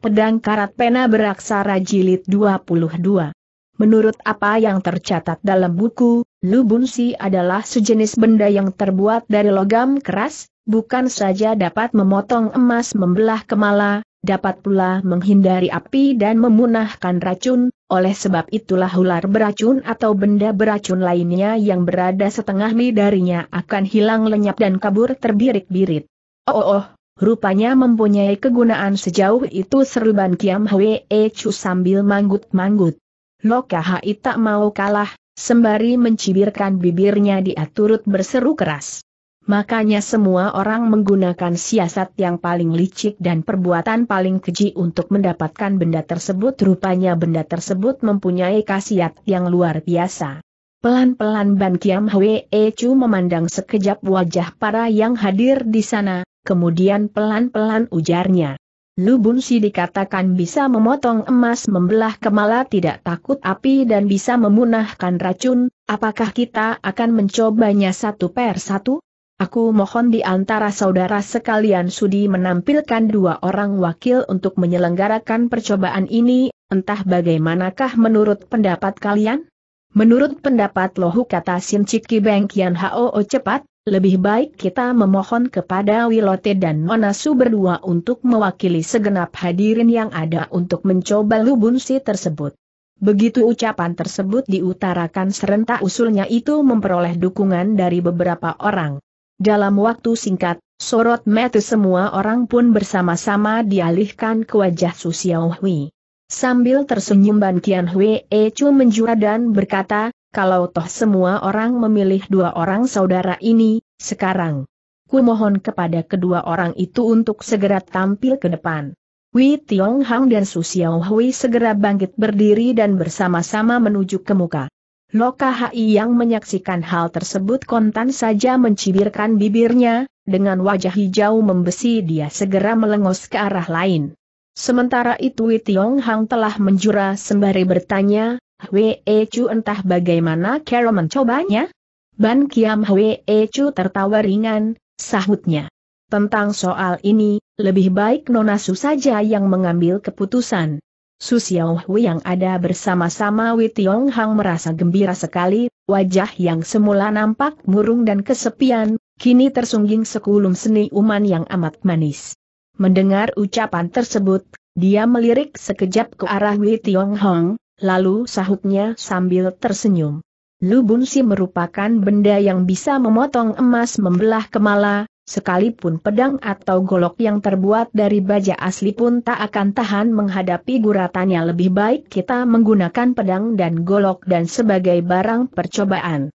Pedang Karat Pena Beraksara Jilid 22. Menurut apa yang tercatat dalam buku, Lubunsi adalah sejenis benda yang terbuat dari logam keras, bukan saja dapat memotong emas membelah kemala, dapat pula menghindari api dan memunahkan racun, oleh sebab itulah ular beracun atau benda beracun lainnya yang berada setengah mil darinya akan hilang lenyap dan kabur terbirik-birit. oh, oh, oh. Rupanya mempunyai kegunaan sejauh itu serban Kiam Hwee Chu sambil manggut-manggut. Lokahai tak mau kalah, sembari mencibirkan bibirnya dia turut berseru keras. Makanya semua orang menggunakan siasat yang paling licik dan perbuatan paling keji untuk mendapatkan benda tersebut rupanya benda tersebut mempunyai khasiat yang luar biasa. Pelan-pelan Ban Kiam Hwee Chu memandang sekejap wajah para yang hadir di sana, kemudian pelan-pelan ujarnya. Lubun Si dikatakan bisa memotong emas membelah kemala tidak takut api dan bisa memunahkan racun, apakah kita akan mencobanya satu per satu? Aku mohon di antara saudara sekalian sudi menampilkan dua orang wakil untuk menyelenggarakan percobaan ini, entah bagaimanakah menurut pendapat kalian? Menurut pendapat Lohu kata Sin Ciki Beng Kian Hao oh, cepat, lebih baik kita memohon kepada Wilote dan Monasu berdua untuk mewakili segenap hadirin yang ada untuk mencoba lubunsi tersebut. Begitu ucapan tersebut diutarakan serentak usulnya itu memperoleh dukungan dari beberapa orang. Dalam waktu singkat, sorot mata semua orang pun bersama-sama dialihkan ke wajah Su Xiaohui. Sambil tersenyum Ban Tian Hwee Chu menjura dan berkata, kalau toh semua orang memilih dua orang saudara ini, sekarang. Ku mohon kepada kedua orang itu untuk segera tampil ke depan. Wei Tiong Hang dan Su Xiao Hui segera bangkit berdiri dan bersama-sama menuju ke muka. Loka Hai yang menyaksikan hal tersebut kontan saja mencibirkan bibirnya, dengan wajah hijau membesi dia segera melengos ke arah lain. Sementara itu Wei Tiong Hang telah menjura sembari bertanya, Hwee Chu entah bagaimana Carol mencobanya? Ban Kiam Hwee Chu tertawa ringan, sahutnya. Tentang soal ini, lebih baik Nona Su saja yang mengambil keputusan. Su Xiao yang ada bersama-sama Wei Tiong Hang merasa gembira sekali, wajah yang semula nampak murung dan kesepian, kini tersungging sekulum seni uman yang amat manis. Mendengar ucapan tersebut, dia melirik sekejap ke arah Wei Tiong Hang, lalu sahutnya sambil tersenyum. Lubunsi merupakan benda yang bisa memotong emas membelah kemala, sekalipun pedang atau golok yang terbuat dari baja asli pun tak akan tahan menghadapi guratannya lebih baik kita menggunakan pedang dan golok dan sebagai barang percobaan.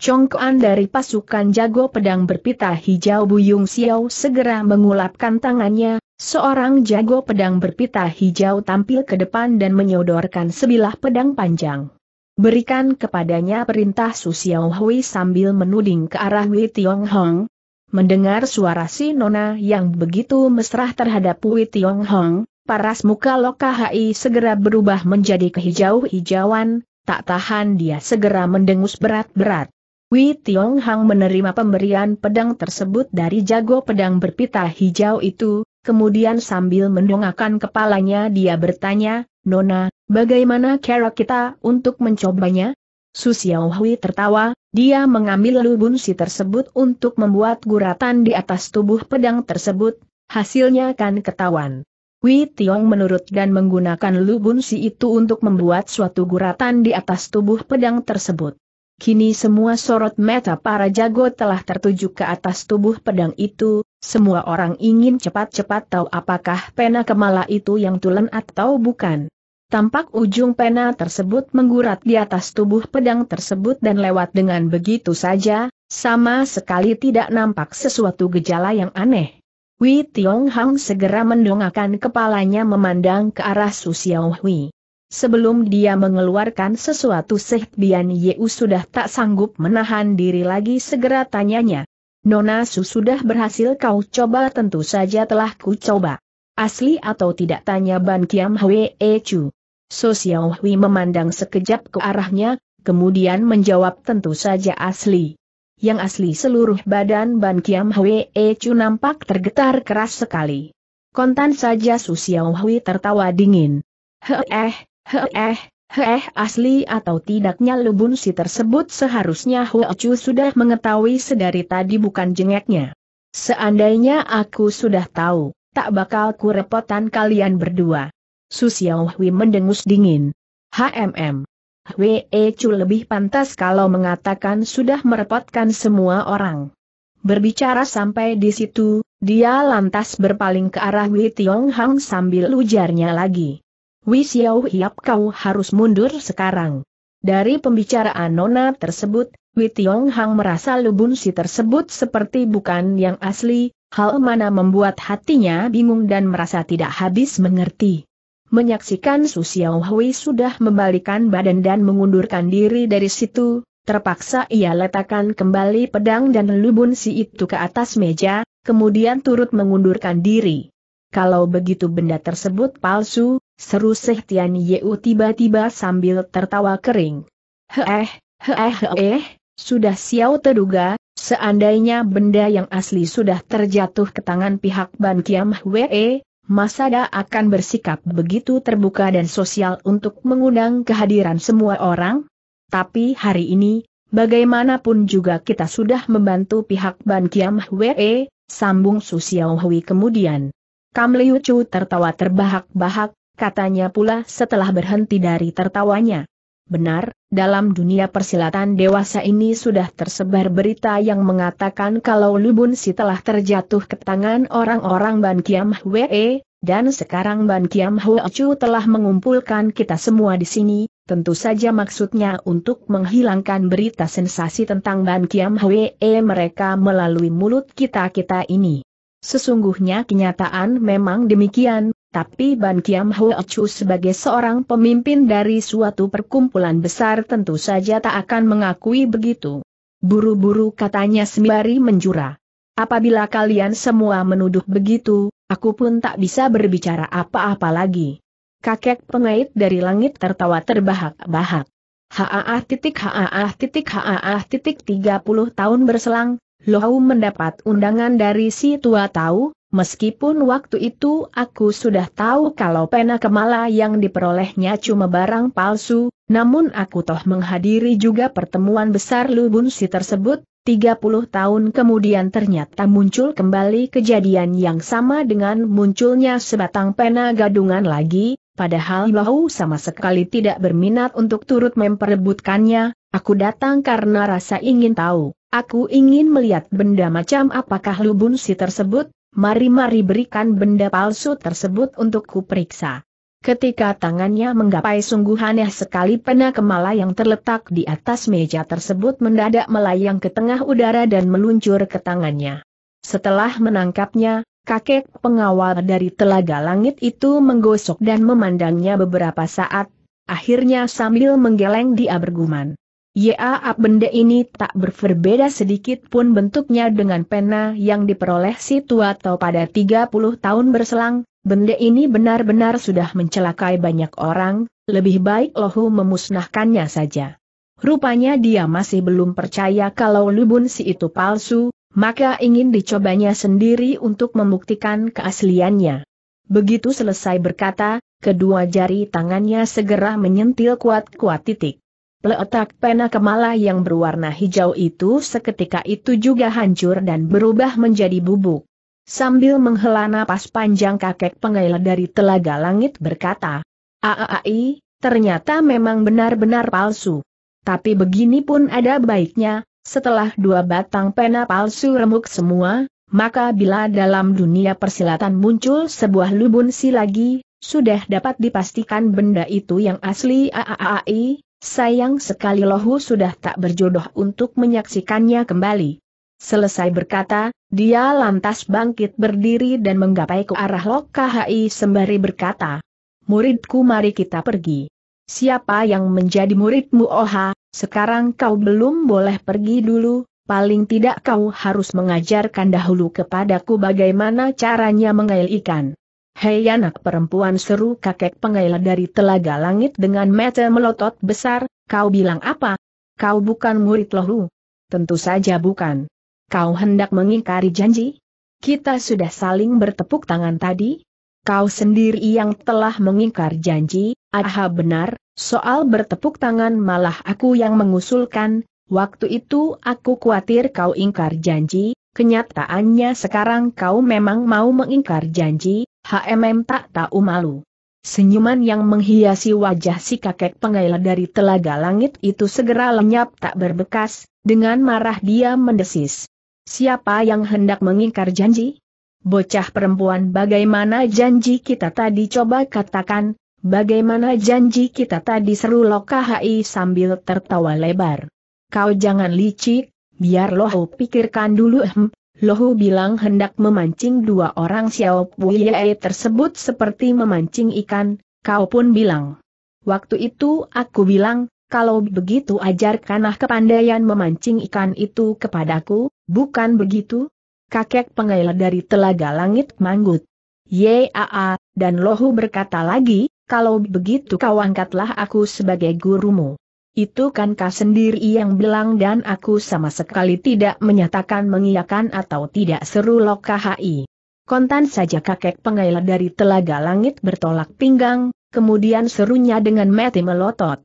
Congkoan dari pasukan jago pedang berpita hijau Buyung Xiao segera mengulapkan tangannya, Seorang jago pedang berpita hijau tampil ke depan dan menyodorkan sebilah pedang panjang. Berikan kepadanya perintah Su Hui sambil menuding ke arah Wei Tiong Hong. Mendengar suara si Nona yang begitu mesra terhadap Wei Tiong Hong, paras muka Loka Hai segera berubah menjadi kehijau-hijauan, tak tahan dia segera mendengus berat-berat. Wei Tiong Hong menerima pemberian pedang tersebut dari jago pedang berpita hijau itu, kemudian sambil mendongakkan kepalanya dia bertanya, Nona, bagaimana cara kita untuk mencobanya? Su Xiaohui tertawa, dia mengambil lubun si tersebut untuk membuat guratan di atas tubuh pedang tersebut, hasilnya akan ketahuan. Wei Tiong menurut dan menggunakan lubun si itu untuk membuat suatu guratan di atas tubuh pedang tersebut. Kini semua sorot mata para jago telah tertuju ke atas tubuh pedang itu, semua orang ingin cepat-cepat tahu apakah pena kemala itu yang tulen atau bukan. Tampak ujung pena tersebut menggurat di atas tubuh pedang tersebut dan lewat dengan begitu saja, sama sekali tidak nampak sesuatu gejala yang aneh. Wei Tiong Hang segera mendongakkan kepalanya memandang ke arah Su Xiao Hui. Sebelum dia mengeluarkan sesuatu Seh Bian Yeu sudah tak sanggup menahan diri lagi segera tanyanya, Nona Su sudah berhasil kau coba tentu saja telah ku coba. Asli atau tidak tanya Ban Kiam Hwe e Chu. So Xiao Hui memandang sekejap ke arahnya, kemudian menjawab tentu saja asli. Yang asli seluruh badan Ban Kiam Hwe e Chu nampak tergetar keras sekali. Kontan saja Su Xiao Hui tertawa dingin. Heh, heh, Heh asli atau tidaknya Lubun si tersebut seharusnya Chu sudah mengetahui sedari tadi bukan jengeknya. Seandainya aku sudah tahu, tak bakal ku repotan kalian berdua. Susiao Hui mendengus dingin. HMM. Hwe e Chu lebih pantas kalau mengatakan sudah merepotkan semua orang. Berbicara sampai di situ, dia lantas berpaling ke arah Wei Tiong Hang sambil ujarnya lagi. Wisiau Hiap kau harus mundur sekarang. Dari pembicaraan Nona tersebut, Witiong Hang merasa lubun si tersebut seperti bukan yang asli, hal mana membuat hatinya bingung dan merasa tidak habis mengerti. Menyaksikan Su Xiao Hui sudah membalikan badan dan mengundurkan diri dari situ, terpaksa ia letakkan kembali pedang dan lubun si itu ke atas meja, kemudian turut mengundurkan diri. Kalau begitu benda tersebut palsu, Seru Seh Tian Yeu tiba-tiba sambil tertawa kering. Heeh, heeh heeh, sudah siau terduga, seandainya benda yang asli sudah terjatuh ke tangan pihak Ban Kiam Hwee, Masada akan bersikap begitu terbuka dan sosial untuk mengundang kehadiran semua orang? Tapi hari ini, bagaimanapun juga kita sudah membantu pihak Ban Kiam Hwee, sambung Su Xiao kemudian. Kam Liu Chu tertawa terbahak-bahak, katanya pula setelah berhenti dari tertawanya. Benar, dalam dunia persilatan dewasa ini sudah tersebar berita yang mengatakan kalau Lubun Si telah terjatuh ke tangan orang-orang Ban Kiam Hwee, dan sekarang Ban Kiam Hwee Chu telah mengumpulkan kita semua di sini, tentu saja maksudnya untuk menghilangkan berita sensasi tentang Ban Kiam Hwee mereka melalui mulut kita-kita ini. Sesungguhnya kenyataan memang demikian, tapi Ban Kiam Hwa Chu sebagai seorang pemimpin dari suatu perkumpulan besar tentu saja tak akan mengakui begitu. Buru-buru katanya sembari menjura. Apabila kalian semua menuduh begitu, aku pun tak bisa berbicara apa-apa lagi. Kakek pengait dari langit tertawa terbahak-bahak. Haaah titik haaah titik haaah titik 30 tahun berselang, Lohau mendapat undangan dari si tua tahu, Meskipun waktu itu aku sudah tahu kalau pena kemala yang diperolehnya cuma barang palsu, namun aku toh menghadiri juga pertemuan besar Lubun Si tersebut, 30 tahun kemudian ternyata muncul kembali kejadian yang sama dengan munculnya sebatang pena gadungan lagi, padahal Lau sama sekali tidak berminat untuk turut memperebutkannya, aku datang karena rasa ingin tahu. Aku ingin melihat benda macam apakah lubun tersebut, mari-mari berikan benda palsu tersebut untuk kuperiksa. Ketika tangannya menggapai sungguh aneh sekali pena kemala yang terletak di atas meja tersebut mendadak melayang ke tengah udara dan meluncur ke tangannya. Setelah menangkapnya, kakek pengawal dari telaga langit itu menggosok dan memandangnya beberapa saat, akhirnya sambil menggeleng dia berguman. Ya, benda ini tak berbeda sedikit pun bentuknya dengan pena yang diperoleh si tua atau pada 30 tahun berselang, benda ini benar-benar sudah mencelakai banyak orang, lebih baik Lohu memusnahkannya saja. Rupanya dia masih belum percaya kalau Lubun si itu palsu, maka ingin dicobanya sendiri untuk membuktikan keasliannya. Begitu selesai berkata, kedua jari tangannya segera menyentil kuat-kuat titik. Leotak pena kemala yang berwarna hijau itu seketika itu juga hancur dan berubah menjadi bubuk. Sambil menghela napas panjang kakek pengail dari telaga langit berkata, AAI, ternyata memang benar-benar palsu. Tapi begini pun ada baiknya, setelah dua batang pena palsu remuk semua, maka bila dalam dunia persilatan muncul sebuah lubun si lagi, sudah dapat dipastikan benda itu yang asli AAI. Sayang sekali Lohu sudah tak berjodoh untuk menyaksikannya kembali. Selesai berkata, dia lantas bangkit berdiri dan menggapai ke arah Lokahai sembari berkata, Muridku mari kita pergi. Siapa yang menjadi muridmu Oha, sekarang kau belum boleh pergi dulu, paling tidak kau harus mengajarkan dahulu kepadaku bagaimana caranya mengail ikan. Hei anak perempuan seru kakek pengaila dari telaga langit dengan mata melotot besar, kau bilang apa? Kau bukan murid lohu. Tentu saja bukan. Kau hendak mengingkari janji? Kita sudah saling bertepuk tangan tadi? Kau sendiri yang telah mengingkar janji, aha benar, soal bertepuk tangan malah aku yang mengusulkan, waktu itu aku khawatir kau ingkar janji, kenyataannya sekarang kau memang mau mengingkar janji, HMM tak tahu malu. Senyuman yang menghiasi wajah si kakek pengaila dari telaga langit itu segera lenyap tak berbekas, dengan marah dia mendesis. Siapa yang hendak mengingkar janji? Bocah perempuan bagaimana janji kita tadi coba katakan, bagaimana janji kita tadi seru KHI sambil tertawa lebar. Kau jangan licik, biar loh pikirkan dulu ehm, Lohu bilang hendak memancing dua orang Xiao Puye tersebut seperti memancing ikan, kau pun bilang. Waktu itu aku bilang, kalau begitu ajarkanlah kepandaian memancing ikan itu kepadaku, bukan begitu? Kakek pengail dari Telaga Langit manggut. Yaa, dan Lohu berkata lagi, kalau begitu kau angkatlah aku sebagai gurumu. Itu kan kau sendiri yang bilang dan aku sama sekali tidak menyatakan mengiyakan atau tidak seru lokahi. Kontan saja kakek pengailah dari telaga langit bertolak pinggang, kemudian serunya dengan mati melotot.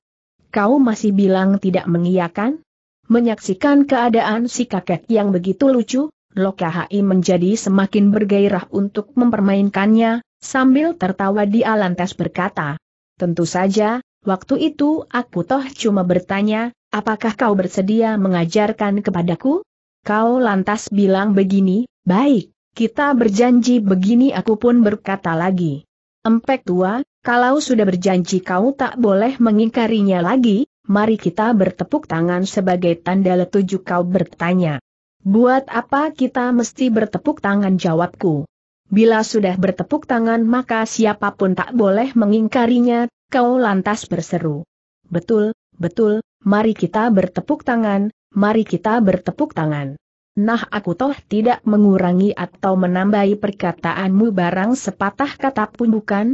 Kau masih bilang tidak mengiyakan? Menyaksikan keadaan si kakek yang begitu lucu, Lokahi menjadi semakin bergairah untuk mempermainkannya, sambil tertawa di lantas berkata, Tentu saja, Waktu itu aku toh cuma bertanya, apakah kau bersedia mengajarkan kepadaku? Kau lantas bilang begini, baik, kita berjanji begini aku pun berkata lagi. Empek tua, kalau sudah berjanji kau tak boleh mengingkarinya lagi, mari kita bertepuk tangan sebagai tanda letuju kau bertanya. Buat apa kita mesti bertepuk tangan jawabku? Bila sudah bertepuk tangan maka siapapun tak boleh mengingkarinya, Kau lantas berseru. Betul, betul, mari kita bertepuk tangan, mari kita bertepuk tangan. Nah aku toh tidak mengurangi atau menambahi perkataanmu barang sepatah kata pun bukan?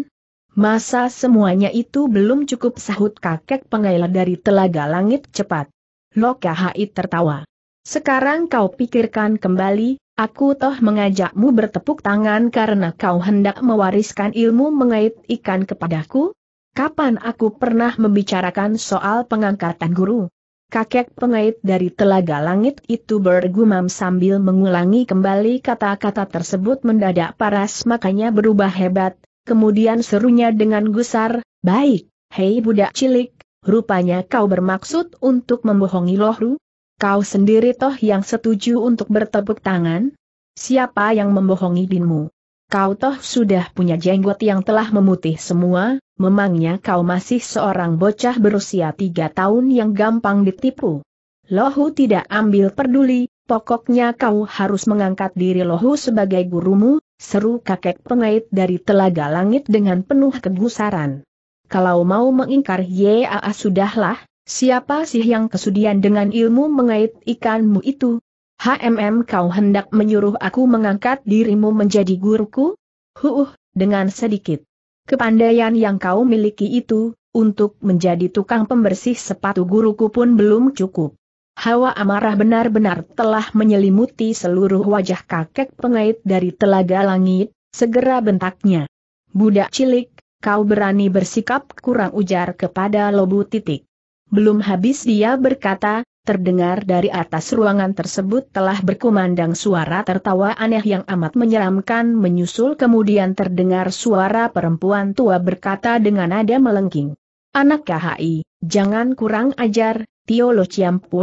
Masa semuanya itu belum cukup sahut kakek pengaila dari telaga langit cepat. Lokahai tertawa. Sekarang kau pikirkan kembali, aku toh mengajakmu bertepuk tangan karena kau hendak mewariskan ilmu mengait ikan kepadaku, Kapan aku pernah membicarakan soal pengangkatan guru? Kakek pengait dari telaga langit itu bergumam sambil mengulangi kembali kata-kata tersebut mendadak paras makanya berubah hebat, kemudian serunya dengan gusar, baik, hei budak cilik, rupanya kau bermaksud untuk membohongi lohru? Kau sendiri toh yang setuju untuk bertepuk tangan? Siapa yang membohongi binmu? Kau toh sudah punya jenggot yang telah memutih semua, memangnya kau masih seorang bocah berusia tiga tahun yang gampang ditipu. Lohu tidak ambil peduli, pokoknya kau harus mengangkat diri Lohu sebagai gurumu, seru kakek pengait dari telaga langit dengan penuh kegusaran. Kalau mau mengingkar Yaa sudahlah, Siapa sih yang kesudian dengan ilmu mengait ikanmu itu? HMM kau hendak menyuruh aku mengangkat dirimu menjadi guruku? Huuh, dengan sedikit kepandaian yang kau miliki itu, untuk menjadi tukang pembersih sepatu guruku pun belum cukup. Hawa amarah benar-benar telah menyelimuti seluruh wajah kakek pengait dari telaga langit, segera bentaknya. Budak cilik, kau berani bersikap kurang ujar kepada lobu titik. Belum habis dia berkata, terdengar dari atas ruangan tersebut telah berkumandang suara tertawa aneh yang amat menyeramkan menyusul kemudian terdengar suara perempuan tua berkata dengan nada melengking. Anak KHI, jangan kurang ajar, Tio Lo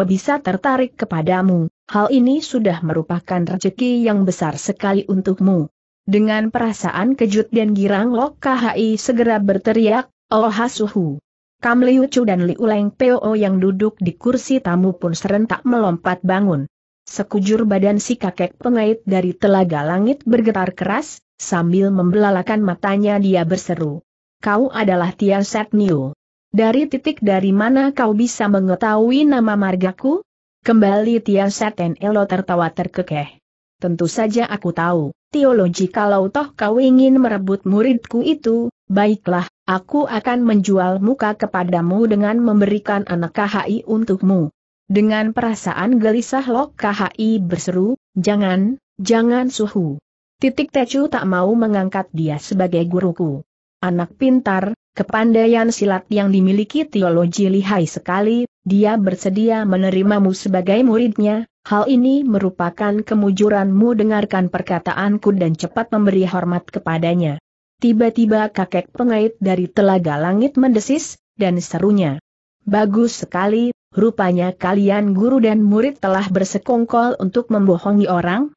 bisa tertarik kepadamu, hal ini sudah merupakan rezeki yang besar sekali untukmu. Dengan perasaan kejut dan girang Lok KHI segera berteriak, Oh Hasuhu. Kam Liu Chu dan Liu Leng Po yang duduk di kursi tamu pun serentak melompat bangun. Sekujur badan si kakek pengait dari telaga langit bergetar keras, sambil membelalakan matanya dia berseru. Kau adalah Tian Set Niu. Dari titik dari mana kau bisa mengetahui nama margaku? Kembali Tian Set Elo tertawa terkekeh. Tentu saja aku tahu, teologi kalau toh kau ingin merebut muridku itu, baiklah, Aku akan menjual muka kepadamu dengan memberikan anak KHI untukmu. Dengan perasaan gelisah Lok KHI berseru, jangan, jangan suhu. Titik Tecu tak mau mengangkat dia sebagai guruku. Anak pintar, kepandaian silat yang dimiliki teologi lihai sekali, dia bersedia menerimamu sebagai muridnya, hal ini merupakan kemujuranmu dengarkan perkataanku dan cepat memberi hormat kepadanya. Tiba-tiba kakek pengait dari telaga langit mendesis, dan serunya. Bagus sekali, rupanya kalian guru dan murid telah bersekongkol untuk membohongi orang.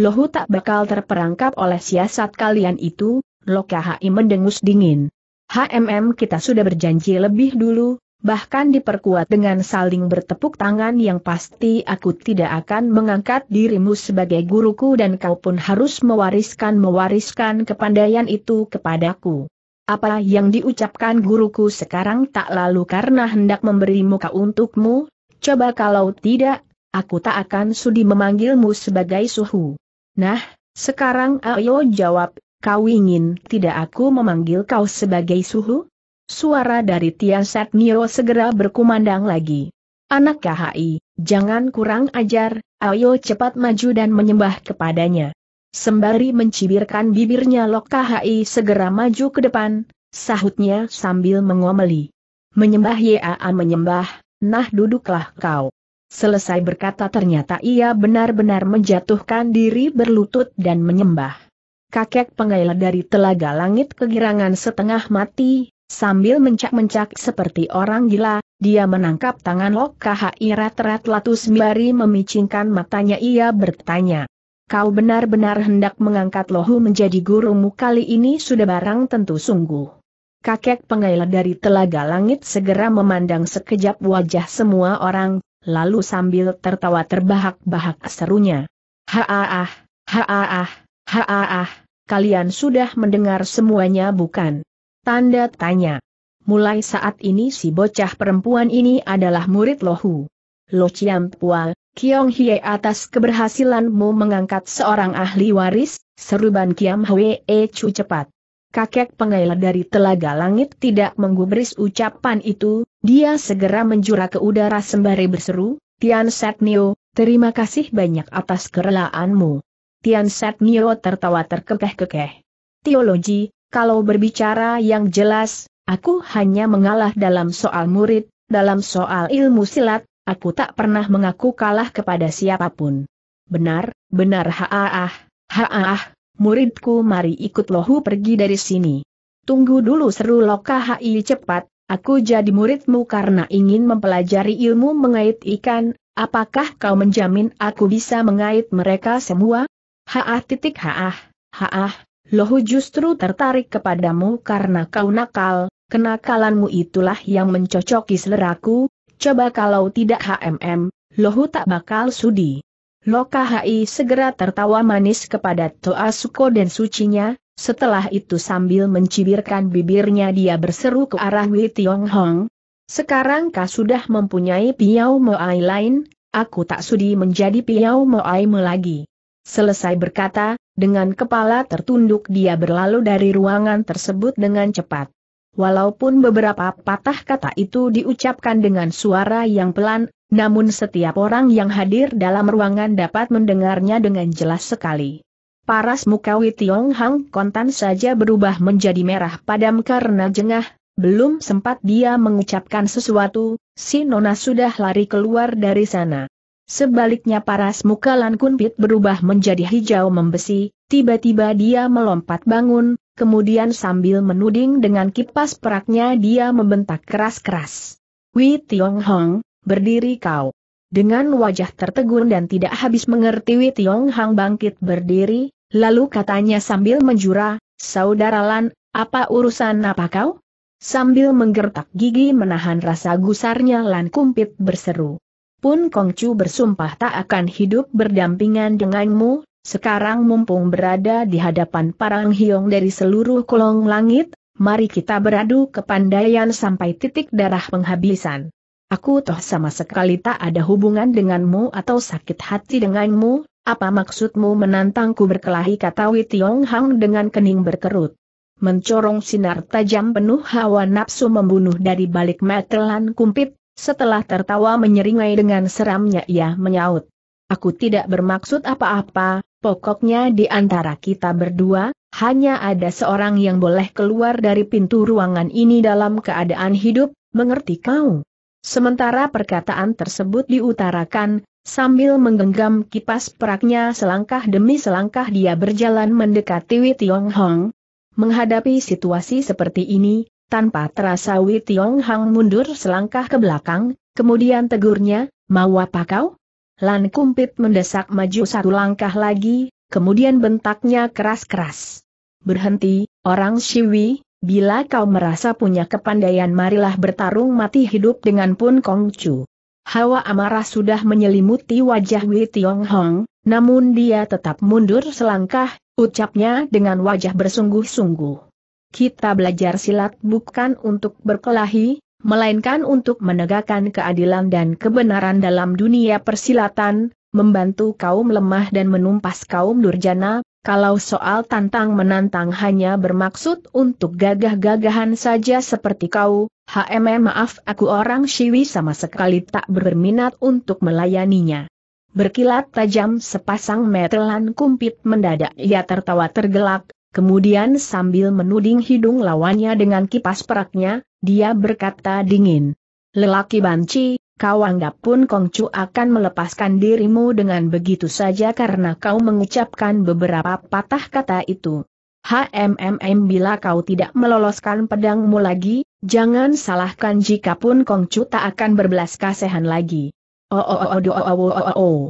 Lohu tak bakal terperangkap oleh siasat kalian itu, lokahai mendengus dingin. HMM kita sudah berjanji lebih dulu, bahkan diperkuat dengan saling bertepuk tangan yang pasti aku tidak akan mengangkat dirimu sebagai guruku dan kau pun harus mewariskan-mewariskan kepandaian itu kepadaku. Apa yang diucapkan guruku sekarang tak lalu karena hendak memberi muka untukmu, coba kalau tidak, aku tak akan sudi memanggilmu sebagai suhu. Nah, sekarang ayo jawab, kau ingin tidak aku memanggil kau sebagai suhu? Suara dari Tian Set Nio segera berkumandang lagi. Anak KHI, jangan kurang ajar, ayo cepat maju dan menyembah kepadanya. Sembari mencibirkan bibirnya Lok KHI segera maju ke depan, sahutnya sambil mengomeli. Menyembah Yaa menyembah, nah duduklah kau. Selesai berkata ternyata ia benar-benar menjatuhkan diri berlutut dan menyembah. Kakek pengailah dari telaga langit kegirangan setengah mati, Sambil mencak-mencak seperti orang gila, dia menangkap tangan Lok KHI Rat-Rat Latu Sembari memicingkan matanya ia bertanya. Kau benar-benar hendak mengangkat Lohu menjadi gurumu kali ini sudah barang tentu sungguh. Kakek pengailah dari Telaga Langit segera memandang sekejap wajah semua orang, lalu sambil tertawa terbahak-bahak serunya. Haaah, haaah, haaah, kalian sudah mendengar semuanya bukan? Tanda tanya. Mulai saat ini si bocah perempuan ini adalah murid Lohu. Lo Chiam Pual, Kiong Hie atas keberhasilanmu mengangkat seorang ahli waris, seruban Kiam Hwe E Chu cepat. Kakek pengailah dari Telaga Langit tidak menggubris ucapan itu, dia segera menjura ke udara sembari berseru, Tian Set Nio, terima kasih banyak atas kerelaanmu. Tian Set Nio tertawa terkekeh-kekeh. Teologi, kalau berbicara yang jelas, aku hanya mengalah dalam soal murid, dalam soal ilmu silat, aku tak pernah mengaku kalah kepada siapapun. Benar, benar haaah, haaah, muridku mari ikut lohu pergi dari sini. Tunggu dulu seru loka hai cepat, aku jadi muridmu karena ingin mempelajari ilmu mengait ikan, apakah kau menjamin aku bisa mengait mereka semua? Haah titik haah, haah, Lohu justru tertarik kepadamu karena kau nakal, kenakalanmu itulah yang mencocoki seleraku, coba kalau tidak HMM, Lohu tak bakal sudi. Loka Hai segera tertawa manis kepada Toa Suko dan sucinya, setelah itu sambil mencibirkan bibirnya dia berseru ke arah Wei Tiong Hong. Sekarang kau sudah mempunyai piau Moai lain, aku tak sudi menjadi piau Moai lagi. Selesai berkata, dengan kepala tertunduk dia berlalu dari ruangan tersebut dengan cepat. Walaupun beberapa patah kata itu diucapkan dengan suara yang pelan, namun setiap orang yang hadir dalam ruangan dapat mendengarnya dengan jelas sekali. Paras muka Witiong Hang kontan saja berubah menjadi merah padam karena jengah, belum sempat dia mengucapkan sesuatu, si Nona sudah lari keluar dari sana. Sebaliknya paras muka Lan Kunpit berubah menjadi hijau membesi, tiba-tiba dia melompat bangun, kemudian sambil menuding dengan kipas peraknya dia membentak keras-keras. Wei Tiong Hong, berdiri kau. Dengan wajah tertegun dan tidak habis mengerti Wei Tiong Hong bangkit berdiri, lalu katanya sambil menjura, Saudara Lan, apa urusan apa kau? Sambil menggertak gigi menahan rasa gusarnya Lan Kumpit berseru. Pun Kongcu bersumpah tak akan hidup berdampingan denganmu, sekarang mumpung berada di hadapan parang hiong dari seluruh kolong langit, mari kita beradu kepandaian sampai titik darah penghabisan. Aku toh sama sekali tak ada hubungan denganmu atau sakit hati denganmu, apa maksudmu menantangku berkelahi kata Wei Tiong Hang dengan kening berkerut. Mencorong sinar tajam penuh hawa nafsu membunuh dari balik metelan kumpit, setelah tertawa menyeringai dengan seramnya ia menyaut. Aku tidak bermaksud apa-apa, pokoknya di antara kita berdua, hanya ada seorang yang boleh keluar dari pintu ruangan ini dalam keadaan hidup, mengerti kau? Sementara perkataan tersebut diutarakan, sambil menggenggam kipas peraknya selangkah demi selangkah dia berjalan mendekati Wei Tiong Hong. Menghadapi situasi seperti ini, tanpa terasa Wei Tiong Hang mundur selangkah ke belakang, kemudian tegurnya, mau apa kau? Lan Kumpit mendesak maju satu langkah lagi, kemudian bentaknya keras-keras. Berhenti, orang Siwi, bila kau merasa punya kepandaian marilah bertarung mati hidup dengan Pun Kong Chu. Hawa amarah sudah menyelimuti wajah Wei Tiong Hong, namun dia tetap mundur selangkah, ucapnya dengan wajah bersungguh-sungguh kita belajar silat bukan untuk berkelahi, melainkan untuk menegakkan keadilan dan kebenaran dalam dunia persilatan, membantu kaum lemah dan menumpas kaum durjana, kalau soal tantang menantang hanya bermaksud untuk gagah-gagahan saja seperti kau, HMM maaf aku orang Siwi sama sekali tak berminat untuk melayaninya. Berkilat tajam sepasang metelan kumpit mendadak ia tertawa tergelak, Kemudian sambil menuding hidung lawannya dengan kipas peraknya, dia berkata dingin. Lelaki banci, kau anggap pun Kongcu akan melepaskan dirimu dengan begitu saja karena kau mengucapkan beberapa patah kata itu. HMMM bila kau tidak meloloskan pedangmu lagi, jangan salahkan jika pun Kongcu tak akan berbelas kasihan lagi. Oh oh oh oh oh oh oh oh oh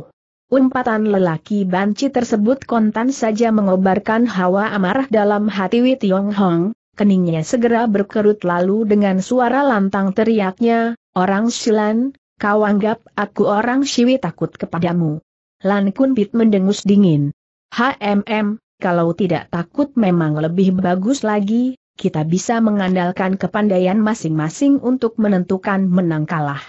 Umpatan lelaki banci tersebut kontan saja mengobarkan hawa amarah dalam hati Wei Tiong Hong, keningnya segera berkerut lalu dengan suara lantang teriaknya, Orang Silan, kau anggap aku orang Siwi takut kepadamu. Lan Kun Pit mendengus dingin. HMM, kalau tidak takut memang lebih bagus lagi, kita bisa mengandalkan kepandaian masing-masing untuk menentukan menang kalah.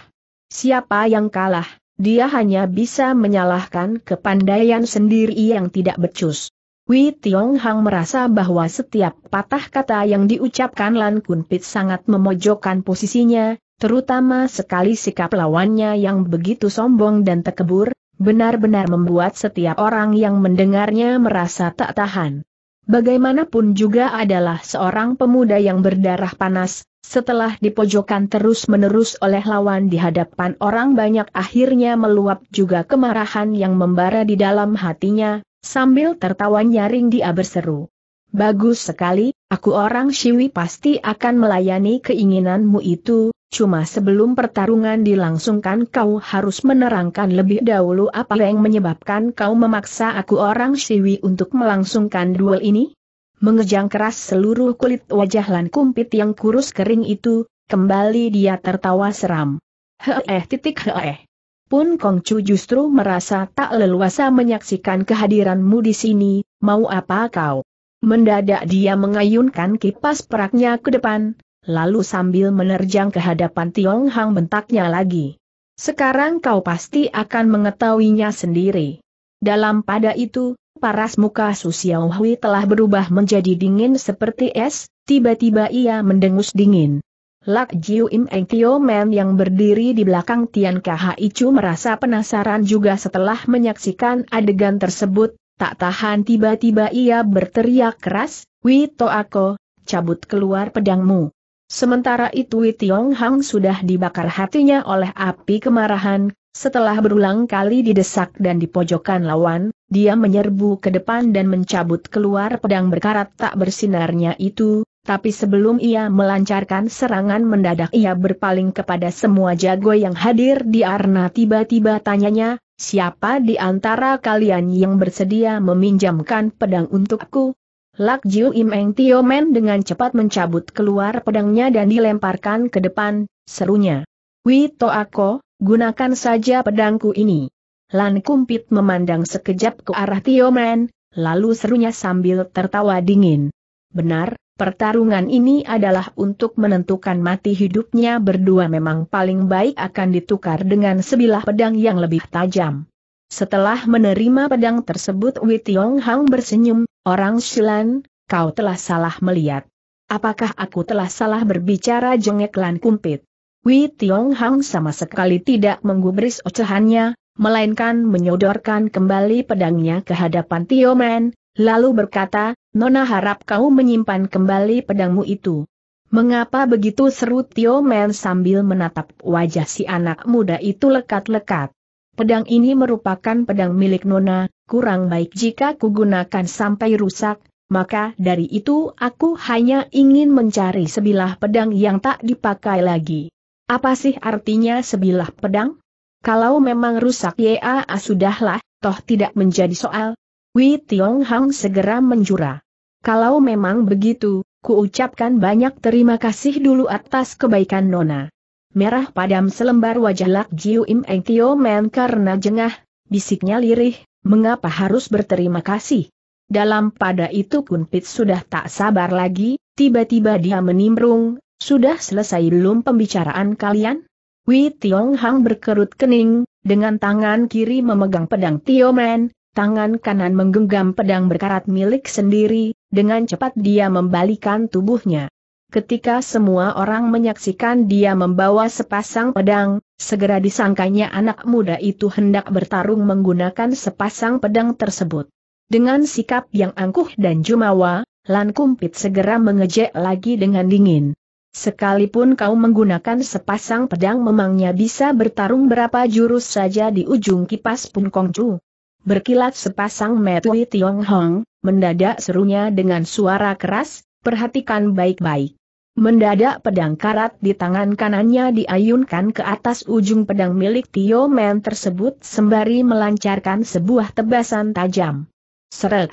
Siapa yang kalah, dia hanya bisa menyalahkan kepandaian sendiri yang tidak becus. Wei Tiong Hang merasa bahwa setiap patah kata yang diucapkan Lan Kun Pit sangat memojokkan posisinya, terutama sekali sikap lawannya yang begitu sombong dan tekebur, benar-benar membuat setiap orang yang mendengarnya merasa tak tahan. Bagaimanapun juga adalah seorang pemuda yang berdarah panas, setelah dipojokkan terus-menerus oleh lawan di hadapan orang banyak akhirnya meluap juga kemarahan yang membara di dalam hatinya, sambil tertawa nyaring dia berseru. Bagus sekali, aku orang Siwi pasti akan melayani keinginanmu itu, Cuma sebelum pertarungan dilangsungkan kau harus menerangkan lebih dahulu apa yang menyebabkan kau memaksa aku orang Siwi untuk melangsungkan duel ini? Mengejang keras seluruh kulit wajah Lan Kumpit yang kurus kering itu, kembali dia tertawa seram. Heeh titik heeh. Pun Kong Chu justru merasa tak leluasa menyaksikan kehadiranmu di sini, mau apa kau? Mendadak dia mengayunkan kipas peraknya ke depan, lalu sambil menerjang ke hadapan Tiong Hang bentaknya lagi. Sekarang kau pasti akan mengetahuinya sendiri. Dalam pada itu, paras muka Su Xiao Hui telah berubah menjadi dingin seperti es, tiba-tiba ia mendengus dingin. Lak Jiu Im Eng Tio Men yang berdiri di belakang Tian Kha Chu merasa penasaran juga setelah menyaksikan adegan tersebut, tak tahan tiba-tiba ia berteriak keras, Wito Ako, cabut keluar pedangmu. Sementara itu Tiong Hang sudah dibakar hatinya oleh api kemarahan, setelah berulang kali didesak dan dipojokkan lawan, dia menyerbu ke depan dan mencabut keluar pedang berkarat tak bersinarnya itu, tapi sebelum ia melancarkan serangan mendadak ia berpaling kepada semua jago yang hadir di arna tiba-tiba tanyanya, siapa di antara kalian yang bersedia meminjamkan pedang untukku? Lak Jiu Im Eng Tio Men dengan cepat mencabut keluar pedangnya dan dilemparkan ke depan, serunya. Wi To Ako, gunakan saja pedangku ini. Lan Kumpit memandang sekejap ke arah Tio Men, lalu serunya sambil tertawa dingin. Benar, pertarungan ini adalah untuk menentukan mati hidupnya berdua memang paling baik akan ditukar dengan sebilah pedang yang lebih tajam. Setelah menerima pedang tersebut Wei Tiong Hang bersenyum, orang Shilan, kau telah salah melihat. Apakah aku telah salah berbicara jengek Lan Kumpit? Wei Tiong Hang sama sekali tidak menggubris ocehannya, melainkan menyodorkan kembali pedangnya ke hadapan Tio Men, lalu berkata, Nona harap kau menyimpan kembali pedangmu itu. Mengapa begitu seru Tio Men sambil menatap wajah si anak muda itu lekat-lekat? Pedang ini merupakan pedang milik Nona, kurang baik jika kugunakan sampai rusak, maka dari itu aku hanya ingin mencari sebilah pedang yang tak dipakai lagi. Apa sih artinya sebilah pedang? Kalau memang rusak ya ah, sudahlah, toh tidak menjadi soal. Wei Tiong Hang segera menjura. Kalau memang begitu, kuucapkan banyak terima kasih dulu atas kebaikan Nona merah padam selembar wajah Lak Jiu Im Eng Tio Men karena jengah, bisiknya lirih, mengapa harus berterima kasih? Dalam pada itu Kun Pit sudah tak sabar lagi, tiba-tiba dia menimbrung, sudah selesai belum pembicaraan kalian? Wei Tiong Hang berkerut kening, dengan tangan kiri memegang pedang Tio Men, tangan kanan menggenggam pedang berkarat milik sendiri, dengan cepat dia membalikan tubuhnya. Ketika semua orang menyaksikan dia membawa sepasang pedang, segera disangkanya anak muda itu hendak bertarung menggunakan sepasang pedang tersebut. Dengan sikap yang angkuh dan jumawa, Lan Kumpit segera mengejek lagi dengan dingin. Sekalipun kau menggunakan sepasang pedang memangnya bisa bertarung berapa jurus saja di ujung kipas pun Kongcu. Berkilat sepasang Metui Tiong Hong, mendadak serunya dengan suara keras, perhatikan baik-baik. Mendadak pedang karat di tangan kanannya diayunkan ke atas ujung pedang milik Tio Men tersebut sembari melancarkan sebuah tebasan tajam. Seret.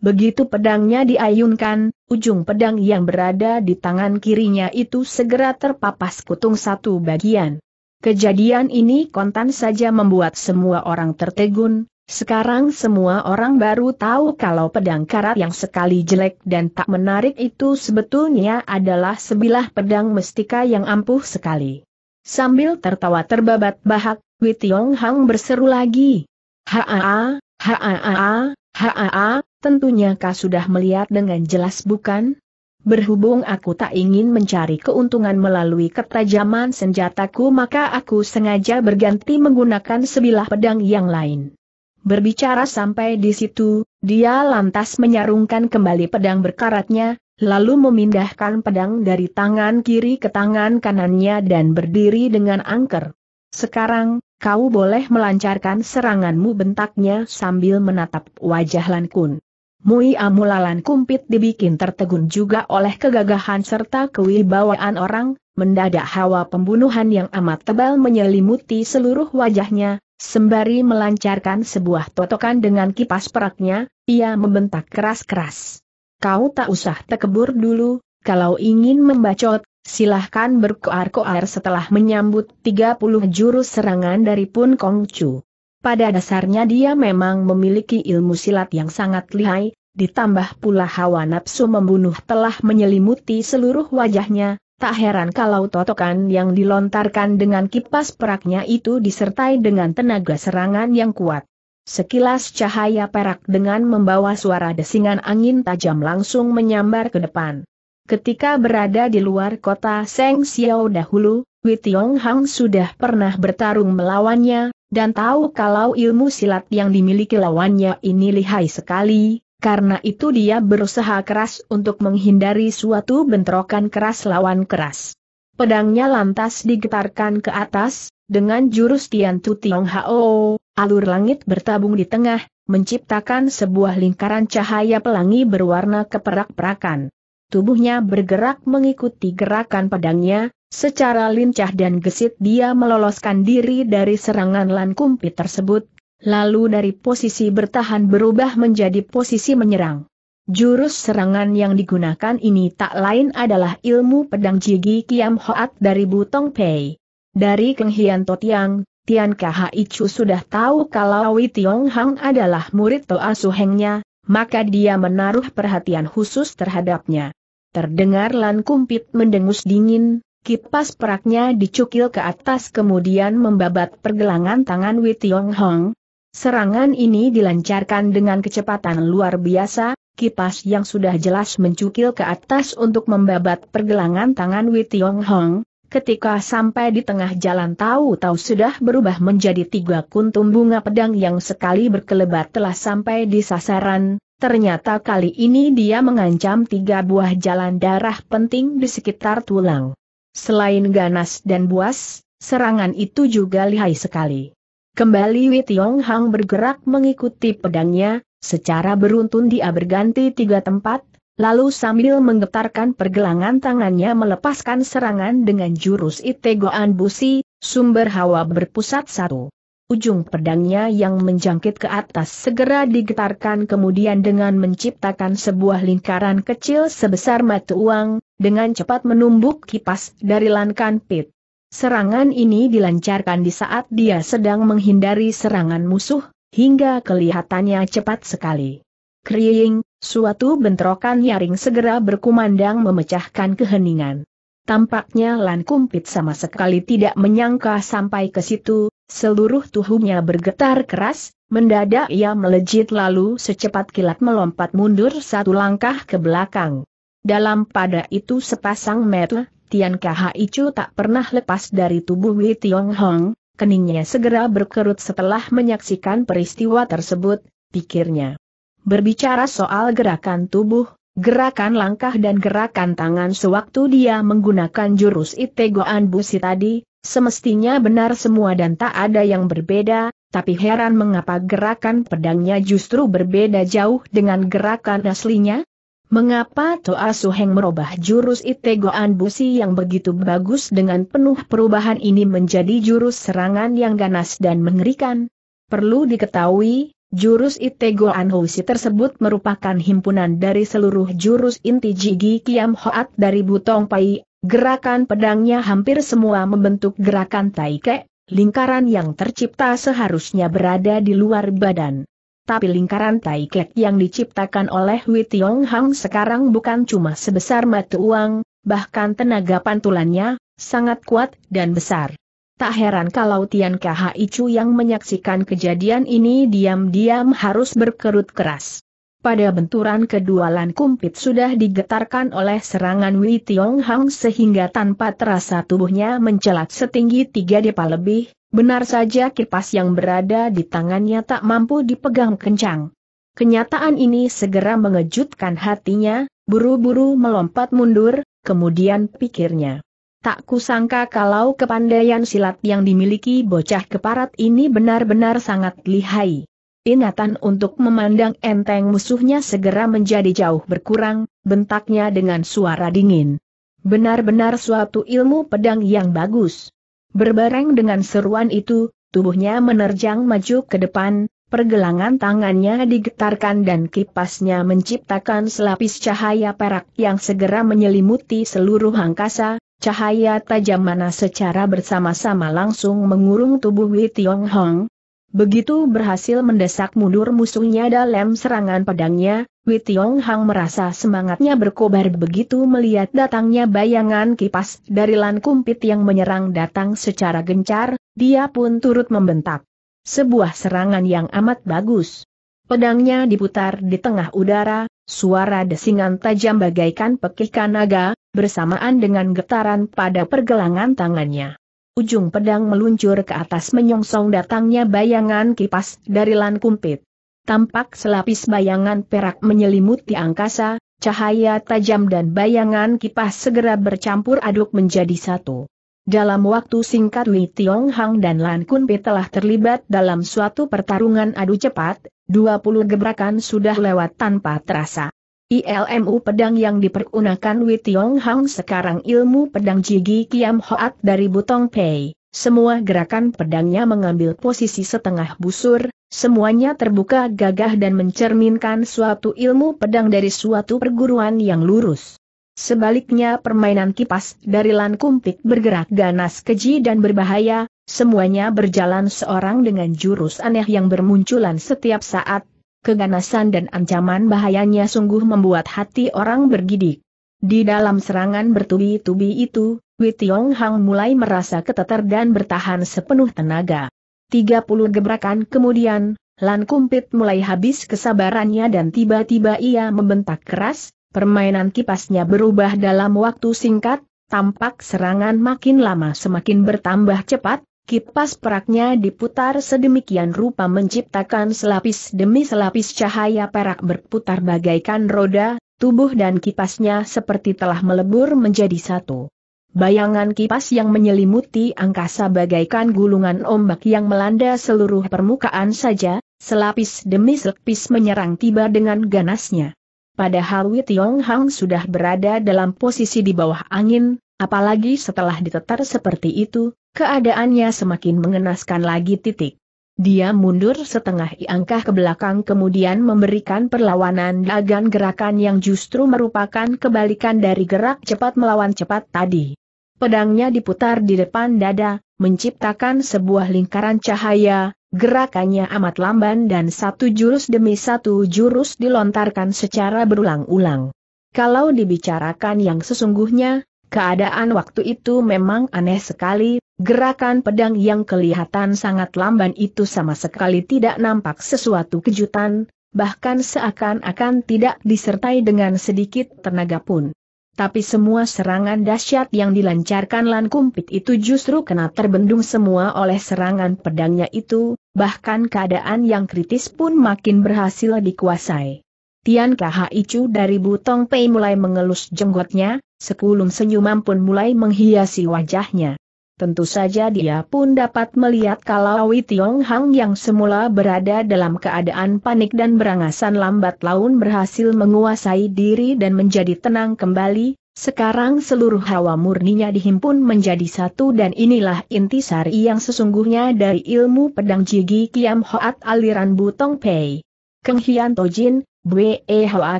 Begitu pedangnya diayunkan, ujung pedang yang berada di tangan kirinya itu segera terpapas kutung satu bagian. Kejadian ini kontan saja membuat semua orang tertegun, sekarang semua orang baru tahu kalau pedang karat yang sekali jelek dan tak menarik itu sebetulnya adalah sebilah pedang mestika yang ampuh sekali. Sambil tertawa terbabat bahak, Wei Tiong Hang berseru lagi. Haa, haa, haa, tentunya kau sudah melihat dengan jelas bukan? Berhubung aku tak ingin mencari keuntungan melalui ketajaman senjataku maka aku sengaja berganti menggunakan sebilah pedang yang lain. Berbicara sampai di situ, dia lantas menyarungkan kembali pedang berkaratnya, lalu memindahkan pedang dari tangan kiri ke tangan kanannya dan berdiri dengan angker. Sekarang, kau boleh melancarkan seranganmu bentaknya sambil menatap wajah Lankun. Mui Amulalan Kumpit dibikin tertegun juga oleh kegagahan serta kewibawaan orang, mendadak hawa pembunuhan yang amat tebal menyelimuti seluruh wajahnya, Sembari melancarkan sebuah totokan dengan kipas peraknya, ia membentak keras-keras. Kau tak usah tekebur dulu, kalau ingin membacot, silahkan berkoar-koar setelah menyambut 30 jurus serangan dari Pun Kong Chu. Pada dasarnya dia memang memiliki ilmu silat yang sangat lihai, ditambah pula hawa nafsu membunuh telah menyelimuti seluruh wajahnya, Tak heran kalau totokan yang dilontarkan dengan kipas peraknya itu disertai dengan tenaga serangan yang kuat. Sekilas cahaya perak dengan membawa suara desingan angin tajam langsung menyambar ke depan. Ketika berada di luar kota Seng Xiao dahulu, Tiong Hang sudah pernah bertarung melawannya, dan tahu kalau ilmu silat yang dimiliki lawannya ini lihai sekali, karena itu dia berusaha keras untuk menghindari suatu bentrokan keras lawan keras. Pedangnya lantas digetarkan ke atas, dengan jurus Tian Tu Tiong Hao, alur langit bertabung di tengah, menciptakan sebuah lingkaran cahaya pelangi berwarna keperak-perakan. Tubuhnya bergerak mengikuti gerakan pedangnya, secara lincah dan gesit dia meloloskan diri dari serangan Lan Kumpi tersebut, lalu dari posisi bertahan berubah menjadi posisi menyerang. Jurus serangan yang digunakan ini tak lain adalah ilmu pedang Jigi Kiam Hoat dari Butong Pei. Dari Keng Hian Totiang, Tian Kahai Chu sudah tahu kalau Wei Tiong Hang adalah murid Toa Suhengnya, maka dia menaruh perhatian khusus terhadapnya. Terdengar Lan Kumpit mendengus dingin, kipas peraknya dicukil ke atas kemudian membabat pergelangan tangan Wei Tiong Hang, Serangan ini dilancarkan dengan kecepatan luar biasa, kipas yang sudah jelas mencukil ke atas untuk membabat pergelangan tangan Wei Tiong Hong, ketika sampai di tengah jalan tahu-tahu sudah berubah menjadi tiga kuntum bunga pedang yang sekali berkelebat telah sampai di sasaran, ternyata kali ini dia mengancam tiga buah jalan darah penting di sekitar tulang. Selain ganas dan buas, serangan itu juga lihai sekali. Kembali Wei Tiong Hang bergerak mengikuti pedangnya, secara beruntun dia berganti tiga tempat, lalu sambil menggetarkan pergelangan tangannya melepaskan serangan dengan jurus Itegoan Busi, sumber hawa berpusat satu. Ujung pedangnya yang menjangkit ke atas segera digetarkan kemudian dengan menciptakan sebuah lingkaran kecil sebesar mata uang, dengan cepat menumbuk kipas dari lankan pit. Serangan ini dilancarkan di saat dia sedang menghindari serangan musuh, hingga kelihatannya cepat sekali. Kriing, suatu bentrokan nyaring segera berkumandang memecahkan keheningan. Tampaknya Lan Kumpit sama sekali tidak menyangka sampai ke situ, seluruh tubuhnya bergetar keras, mendadak ia melejit lalu secepat kilat melompat mundur satu langkah ke belakang. Dalam pada itu sepasang mata Tian Kha Chu tak pernah lepas dari tubuh Wei Tiong Hong, keningnya segera berkerut setelah menyaksikan peristiwa tersebut, pikirnya. Berbicara soal gerakan tubuh, gerakan langkah dan gerakan tangan sewaktu dia menggunakan jurus Itegoan Busi tadi, semestinya benar semua dan tak ada yang berbeda, tapi heran mengapa gerakan pedangnya justru berbeda jauh dengan gerakan aslinya? Mengapa Toa Suheng merubah jurus Itegoan Busi yang begitu bagus dengan penuh perubahan ini menjadi jurus serangan yang ganas dan mengerikan? Perlu diketahui, jurus Itegoan Busi tersebut merupakan himpunan dari seluruh jurus inti Jigi Kiam Hoat dari Butong Pai, gerakan pedangnya hampir semua membentuk gerakan Taike, lingkaran yang tercipta seharusnya berada di luar badan tapi lingkaran tai kek yang diciptakan oleh Hui Tiong Hang sekarang bukan cuma sebesar mata uang, bahkan tenaga pantulannya, sangat kuat dan besar. Tak heran kalau Tian KHI Icu yang menyaksikan kejadian ini diam-diam harus berkerut keras. Pada benturan kedua Lan Kumpit sudah digetarkan oleh serangan Wei Tiong Hang sehingga tanpa terasa tubuhnya mencelat setinggi tiga depa lebih, Benar saja kipas yang berada di tangannya tak mampu dipegang kencang. Kenyataan ini segera mengejutkan hatinya, buru-buru melompat mundur, kemudian pikirnya. Tak kusangka kalau kepandaian silat yang dimiliki bocah keparat ini benar-benar sangat lihai. Ingatan untuk memandang enteng musuhnya segera menjadi jauh berkurang, bentaknya dengan suara dingin. Benar-benar suatu ilmu pedang yang bagus. Berbareng dengan seruan itu, tubuhnya menerjang maju ke depan, pergelangan tangannya digetarkan dan kipasnya menciptakan selapis cahaya perak yang segera menyelimuti seluruh angkasa, cahaya tajam mana secara bersama-sama langsung mengurung tubuh Wei Tiong Hong, Begitu berhasil mendesak mundur musuhnya dalam serangan pedangnya, Witiong Hang merasa semangatnya berkobar begitu melihat datangnya bayangan kipas dari Lan Kumpit yang menyerang datang secara gencar, dia pun turut membentak. Sebuah serangan yang amat bagus. Pedangnya diputar di tengah udara, suara desingan tajam bagaikan pekikan naga, bersamaan dengan getaran pada pergelangan tangannya. Ujung pedang meluncur ke atas menyongsong datangnya bayangan kipas dari lan kumpit. Tampak selapis bayangan perak menyelimuti angkasa, cahaya tajam dan bayangan kipas segera bercampur aduk menjadi satu. Dalam waktu singkat Li Tiong Hang dan Lan Pi telah terlibat dalam suatu pertarungan adu cepat, 20 gebrakan sudah lewat tanpa terasa. Ilmu pedang yang dipergunakan Wei Tiong Hang sekarang ilmu pedang Jigi Kiam Hoat dari Butong Pei. Semua gerakan pedangnya mengambil posisi setengah busur, semuanya terbuka gagah dan mencerminkan suatu ilmu pedang dari suatu perguruan yang lurus. Sebaliknya permainan kipas dari Lan Kumpik bergerak ganas keji dan berbahaya, semuanya berjalan seorang dengan jurus aneh yang bermunculan setiap saat, keganasan dan ancaman bahayanya sungguh membuat hati orang bergidik. Di dalam serangan bertubi-tubi itu, Witiong Hang mulai merasa keteter dan bertahan sepenuh tenaga. 30 gebrakan kemudian, Lan Kumpit mulai habis kesabarannya dan tiba-tiba ia membentak keras, permainan kipasnya berubah dalam waktu singkat, tampak serangan makin lama semakin bertambah cepat, kipas peraknya diputar sedemikian rupa menciptakan selapis demi selapis cahaya perak berputar bagaikan roda, tubuh dan kipasnya seperti telah melebur menjadi satu. Bayangan kipas yang menyelimuti angkasa bagaikan gulungan ombak yang melanda seluruh permukaan saja, selapis demi selapis menyerang tiba dengan ganasnya. Padahal Wei Tiong Hang sudah berada dalam posisi di bawah angin, apalagi setelah ditetar seperti itu, Keadaannya semakin mengenaskan lagi titik. Dia mundur setengah iangkah ke belakang kemudian memberikan perlawanan dengan gerakan yang justru merupakan kebalikan dari gerak cepat melawan cepat tadi. Pedangnya diputar di depan dada, menciptakan sebuah lingkaran cahaya, gerakannya amat lamban dan satu jurus demi satu jurus dilontarkan secara berulang-ulang. Kalau dibicarakan yang sesungguhnya, keadaan waktu itu memang aneh sekali, Gerakan pedang yang kelihatan sangat lamban itu sama sekali tidak nampak sesuatu kejutan, bahkan seakan-akan tidak disertai dengan sedikit tenaga pun. Tapi semua serangan dahsyat yang dilancarkan Lan Kumpit itu justru kena terbendung semua oleh serangan pedangnya itu, bahkan keadaan yang kritis pun makin berhasil dikuasai. Tian Icu dari Butong Pei mulai mengelus jenggotnya, sekulum senyuman pun mulai menghiasi wajahnya. Tentu saja dia pun dapat melihat kalau Wei Tiong Hang yang semula berada dalam keadaan panik dan berangasan lambat laun berhasil menguasai diri dan menjadi tenang kembali, sekarang seluruh hawa murninya dihimpun menjadi satu dan inilah inti sari yang sesungguhnya dari ilmu pedang Jigi Kiam Hoat aliran Butong Pei. Keng Hian Tojin, Bwe Hoa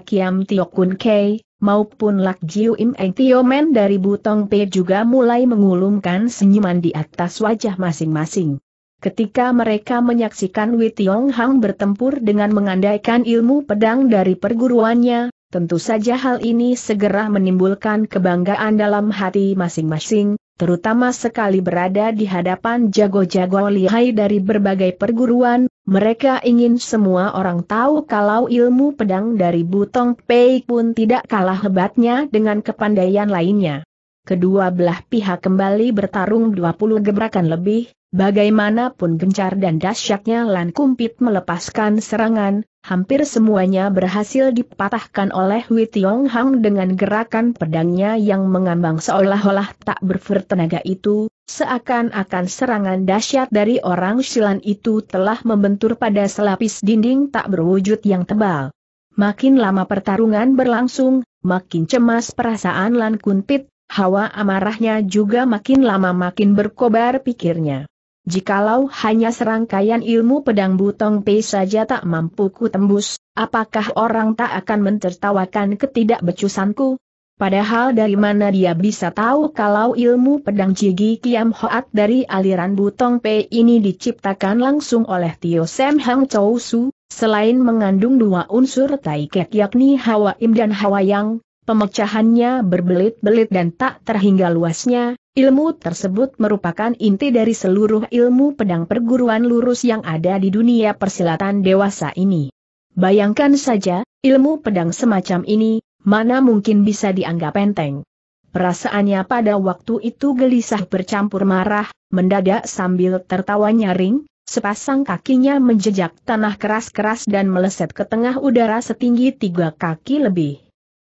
Kiam Tiokun Kei, maupun Lak Jiu Im Eng Men dari Butong Pe juga mulai mengulumkan senyuman di atas wajah masing-masing. Ketika mereka menyaksikan Wei Tiong Hang bertempur dengan mengandaikan ilmu pedang dari perguruannya, tentu saja hal ini segera menimbulkan kebanggaan dalam hati masing-masing, terutama sekali berada di hadapan jago-jago lihai dari berbagai perguruan, mereka ingin semua orang tahu kalau ilmu pedang dari Butong Pei pun tidak kalah hebatnya dengan kepandaian lainnya. Kedua belah pihak kembali bertarung 20 gebrakan lebih, bagaimanapun gencar dan dahsyatnya Lan Kumpit melepaskan serangan, hampir semuanya berhasil dipatahkan oleh Wei Tiong Hang dengan gerakan pedangnya yang mengambang seolah-olah tak berfertenaga itu, Seakan-akan serangan dahsyat dari orang silan itu telah membentur pada selapis dinding tak berwujud yang tebal. Makin lama pertarungan berlangsung, makin cemas perasaan Lan Kuntit, hawa amarahnya juga makin lama makin berkobar pikirnya. Jikalau hanya serangkaian ilmu pedang butong Pe saja tak mampu ku tembus, apakah orang tak akan mentertawakan ketidakbecusanku? Padahal dari mana dia bisa tahu kalau ilmu pedang cigi Kiam Hoat dari aliran Butong Pei ini diciptakan langsung oleh Tio Sam Hang Chou Su, selain mengandung dua unsur taiket yakni Hawa Im dan Hawa Yang, pemecahannya berbelit-belit dan tak terhingga luasnya, ilmu tersebut merupakan inti dari seluruh ilmu pedang perguruan lurus yang ada di dunia persilatan dewasa ini. Bayangkan saja, ilmu pedang semacam ini, mana mungkin bisa dianggap enteng. Perasaannya pada waktu itu gelisah bercampur marah, mendadak sambil tertawa nyaring, sepasang kakinya menjejak tanah keras-keras dan meleset ke tengah udara setinggi tiga kaki lebih.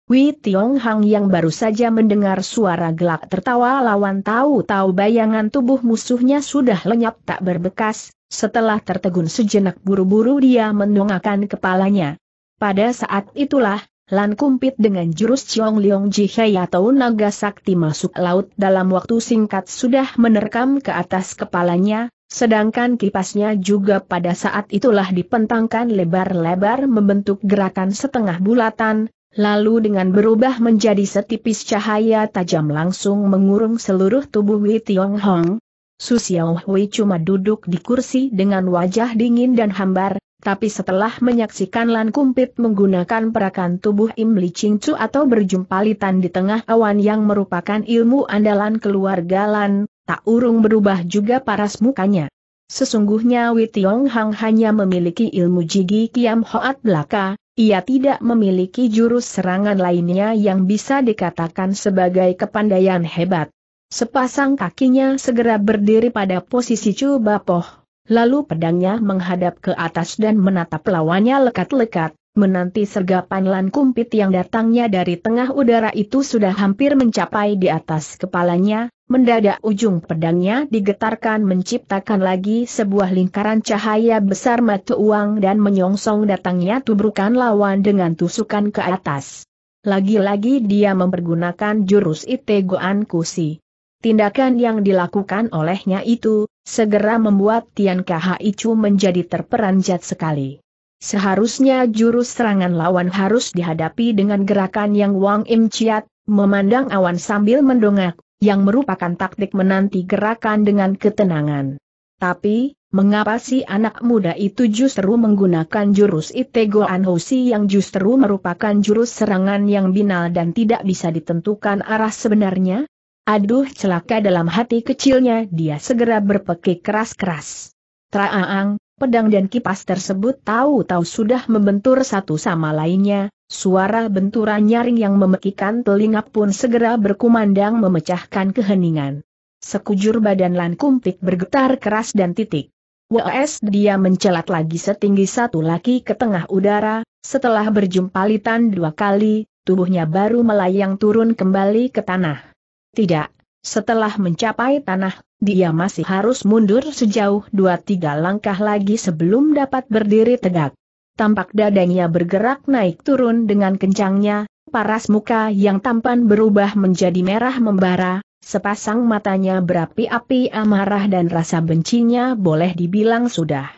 Wei Tiong Hang yang baru saja mendengar suara gelak tertawa lawan tahu-tahu bayangan tubuh musuhnya sudah lenyap tak berbekas, setelah tertegun sejenak buru-buru dia mendongakkan kepalanya. Pada saat itulah, Lan kumpit dengan jurus Chiong Liong Jihai atau naga sakti masuk laut dalam waktu singkat sudah menerkam ke atas kepalanya, sedangkan kipasnya juga pada saat itulah dipentangkan lebar-lebar membentuk gerakan setengah bulatan, lalu dengan berubah menjadi setipis cahaya tajam langsung mengurung seluruh tubuh Wei Tiong Hong. Su Xiao cuma duduk di kursi dengan wajah dingin dan hambar, tapi setelah menyaksikan Lan Kumpit menggunakan perakan tubuh Im Li Ching Chu atau berjumpalitan di tengah awan yang merupakan ilmu andalan keluarga Lan, tak urung berubah juga paras mukanya. Sesungguhnya Wei Tiong Hang hanya memiliki ilmu Jigi Kiam Hoat Belaka, ia tidak memiliki jurus serangan lainnya yang bisa dikatakan sebagai kepandaian hebat. Sepasang kakinya segera berdiri pada posisi Chu Bapoh, Lalu pedangnya menghadap ke atas dan menatap lawannya lekat-lekat, menanti sergapan lan kumpit yang datangnya dari tengah udara itu sudah hampir mencapai di atas kepalanya, mendadak ujung pedangnya digetarkan menciptakan lagi sebuah lingkaran cahaya besar mata uang dan menyongsong datangnya tubrukan lawan dengan tusukan ke atas. Lagi-lagi dia mempergunakan jurus Itegoan Kusi. Tindakan yang dilakukan olehnya itu, segera membuat Tian Chu menjadi terperanjat sekali. Seharusnya jurus serangan lawan harus dihadapi dengan gerakan yang Wang Im Chiat, memandang awan sambil mendongak, yang merupakan taktik menanti gerakan dengan ketenangan. Tapi, mengapa si anak muda itu justru menggunakan jurus Itego Anhosi yang justru merupakan jurus serangan yang binal dan tidak bisa ditentukan arah sebenarnya? Aduh celaka dalam hati kecilnya dia segera berpekik keras-keras. Traaang, pedang dan kipas tersebut tahu-tahu sudah membentur satu sama lainnya, suara benturan nyaring yang memekikan telinga pun segera berkumandang memecahkan keheningan. Sekujur badan Lan Kumpik bergetar keras dan titik. WS dia mencelat lagi setinggi satu laki ke tengah udara, setelah berjumpalitan dua kali, tubuhnya baru melayang turun kembali ke tanah. Tidak, setelah mencapai tanah, dia masih harus mundur sejauh dua-tiga langkah lagi sebelum dapat berdiri tegak. Tampak dadanya bergerak naik turun dengan kencangnya, paras muka yang tampan berubah menjadi merah membara, sepasang matanya berapi-api amarah dan rasa bencinya boleh dibilang sudah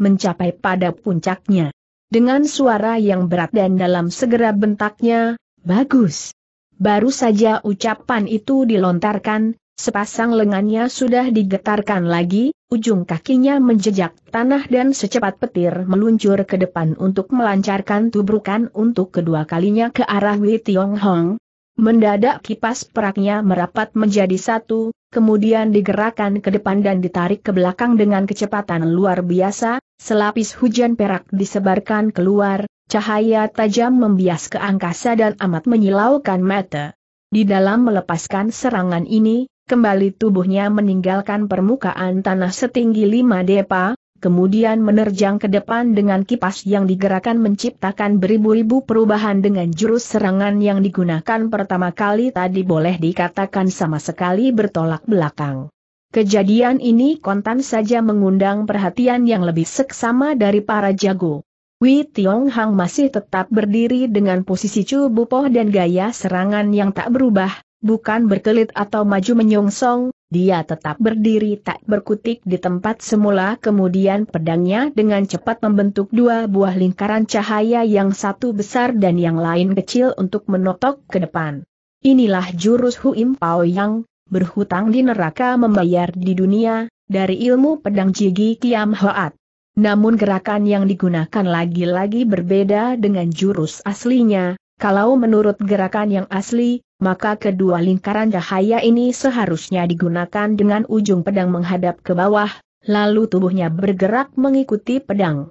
mencapai pada puncaknya. Dengan suara yang berat dan dalam segera bentaknya, Bagus, Baru saja ucapan itu dilontarkan, sepasang lengannya sudah digetarkan lagi, ujung kakinya menjejak tanah dan secepat petir meluncur ke depan untuk melancarkan tubrukan untuk kedua kalinya ke arah Wei Tiong Hong. Mendadak kipas peraknya merapat menjadi satu, kemudian digerakkan ke depan dan ditarik ke belakang dengan kecepatan luar biasa, selapis hujan perak disebarkan keluar, Cahaya tajam membias ke angkasa dan amat menyilaukan mata. Di dalam melepaskan serangan ini, kembali tubuhnya meninggalkan permukaan tanah setinggi lima depa, kemudian menerjang ke depan dengan kipas yang digerakkan menciptakan beribu-ribu perubahan dengan jurus serangan yang digunakan pertama kali tadi boleh dikatakan sama sekali bertolak belakang. Kejadian ini kontan saja mengundang perhatian yang lebih seksama dari para jago. Wei Tiong Hang masih tetap berdiri dengan posisi cubupoh dan gaya serangan yang tak berubah, bukan berkelit atau maju menyongsong, dia tetap berdiri tak berkutik di tempat semula kemudian pedangnya dengan cepat membentuk dua buah lingkaran cahaya yang satu besar dan yang lain kecil untuk menotok ke depan. Inilah jurus Huim Pao Yang, berhutang di neraka membayar di dunia, dari ilmu pedang Jigi Kiam Hoat. Namun gerakan yang digunakan lagi-lagi berbeda dengan jurus aslinya, kalau menurut gerakan yang asli, maka kedua lingkaran cahaya ini seharusnya digunakan dengan ujung pedang menghadap ke bawah, lalu tubuhnya bergerak mengikuti pedang.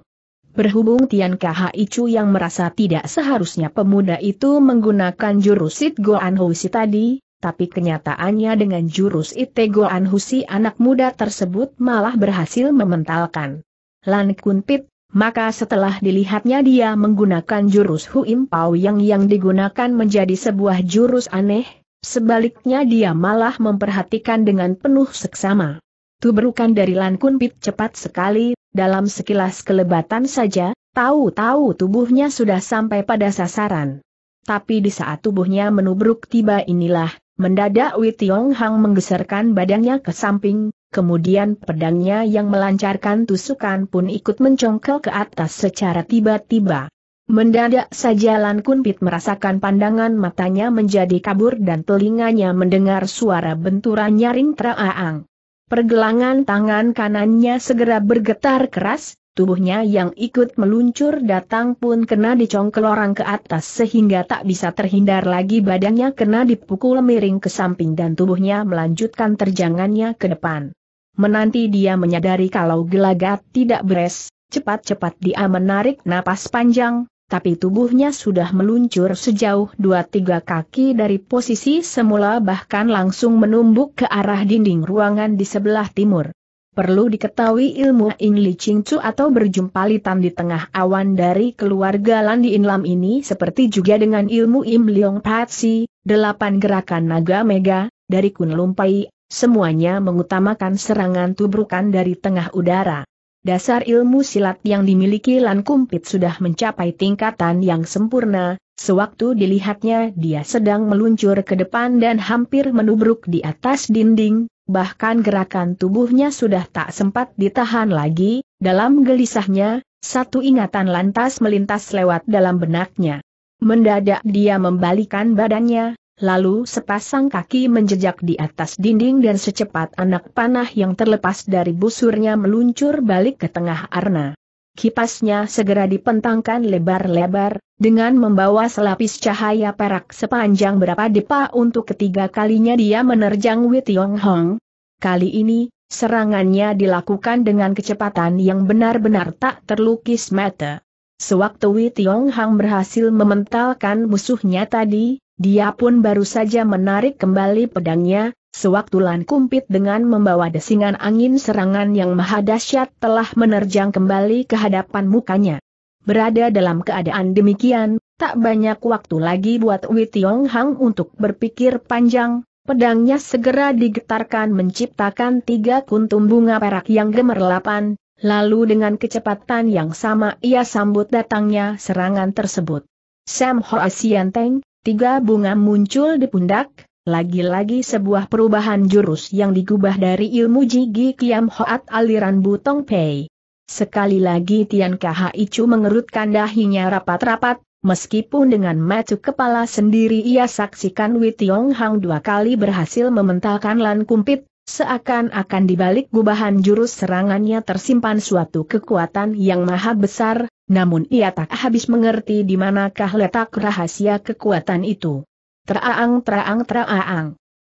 Berhubung Tian Chu yang merasa tidak seharusnya pemuda itu menggunakan jurus It Goan Husi tadi, tapi kenyataannya dengan jurus It Goan Husi anak muda tersebut malah berhasil mementalkan Lan Kunpit, maka setelah dilihatnya dia menggunakan jurus Huim Pao yang yang digunakan menjadi sebuah jurus aneh, sebaliknya dia malah memperhatikan dengan penuh seksama. Tubrukan dari Lan Kunpit cepat sekali, dalam sekilas kelebatan saja, tahu-tahu tubuhnya sudah sampai pada sasaran. Tapi di saat tubuhnya menubruk tiba inilah, mendadak Wei Tiong Hang menggeserkan badannya ke samping, kemudian pedangnya yang melancarkan tusukan pun ikut mencongkel ke atas secara tiba-tiba. Mendadak saja Lan Kunpit merasakan pandangan matanya menjadi kabur dan telinganya mendengar suara benturan nyaring teraang. Pergelangan tangan kanannya segera bergetar keras, tubuhnya yang ikut meluncur datang pun kena dicongkel orang ke atas sehingga tak bisa terhindar lagi badannya kena dipukul miring ke samping dan tubuhnya melanjutkan terjangannya ke depan. Menanti dia menyadari kalau gelagat tidak beres, cepat-cepat dia menarik napas panjang, tapi tubuhnya sudah meluncur sejauh dua tiga kaki dari posisi semula bahkan langsung menumbuk ke arah dinding ruangan di sebelah timur. Perlu diketahui ilmu In Li Ching Chu atau litan di tengah awan dari keluarga Lan di Inlam ini seperti juga dengan ilmu Im Leong Patsi, delapan gerakan naga mega, dari Kun Lumpai, semuanya mengutamakan serangan tubrukan dari tengah udara. Dasar ilmu silat yang dimiliki Lan Kumpit sudah mencapai tingkatan yang sempurna, sewaktu dilihatnya dia sedang meluncur ke depan dan hampir menubruk di atas dinding, bahkan gerakan tubuhnya sudah tak sempat ditahan lagi, dalam gelisahnya, satu ingatan lantas melintas lewat dalam benaknya. Mendadak dia membalikan badannya, lalu sepasang kaki menjejak di atas dinding dan secepat anak panah yang terlepas dari busurnya meluncur balik ke tengah arna. Kipasnya segera dipentangkan lebar-lebar, dengan membawa selapis cahaya perak sepanjang berapa depa untuk ketiga kalinya dia menerjang Yong Hong. Kali ini, serangannya dilakukan dengan kecepatan yang benar-benar tak terlukis mata. Sewaktu Yong Hong berhasil mementalkan musuhnya tadi, dia pun baru saja menarik kembali pedangnya, sewaktu Lan Kumpit dengan membawa desingan angin serangan yang maha dahsyat telah menerjang kembali ke hadapan mukanya. Berada dalam keadaan demikian, tak banyak waktu lagi buat Wei Tiong Hang untuk berpikir panjang, pedangnya segera digetarkan menciptakan tiga kuntum bunga perak yang gemerlapan, lalu dengan kecepatan yang sama ia sambut datangnya serangan tersebut. Sam Hoa asian Teng, Tiga bunga muncul di pundak, lagi-lagi sebuah perubahan jurus yang digubah dari ilmu Jigi Kiam Hoat aliran Butong Pei. Sekali lagi Tian Chu mengerutkan dahinya rapat-rapat, meskipun dengan matu kepala sendiri ia saksikan Wei Tiong Hang dua kali berhasil mementalkan Lan Kumpit, Seakan-akan di balik gubahan jurus serangannya tersimpan suatu kekuatan yang maha besar, namun ia tak habis mengerti di manakah letak rahasia kekuatan itu. Teraang teraang teraang.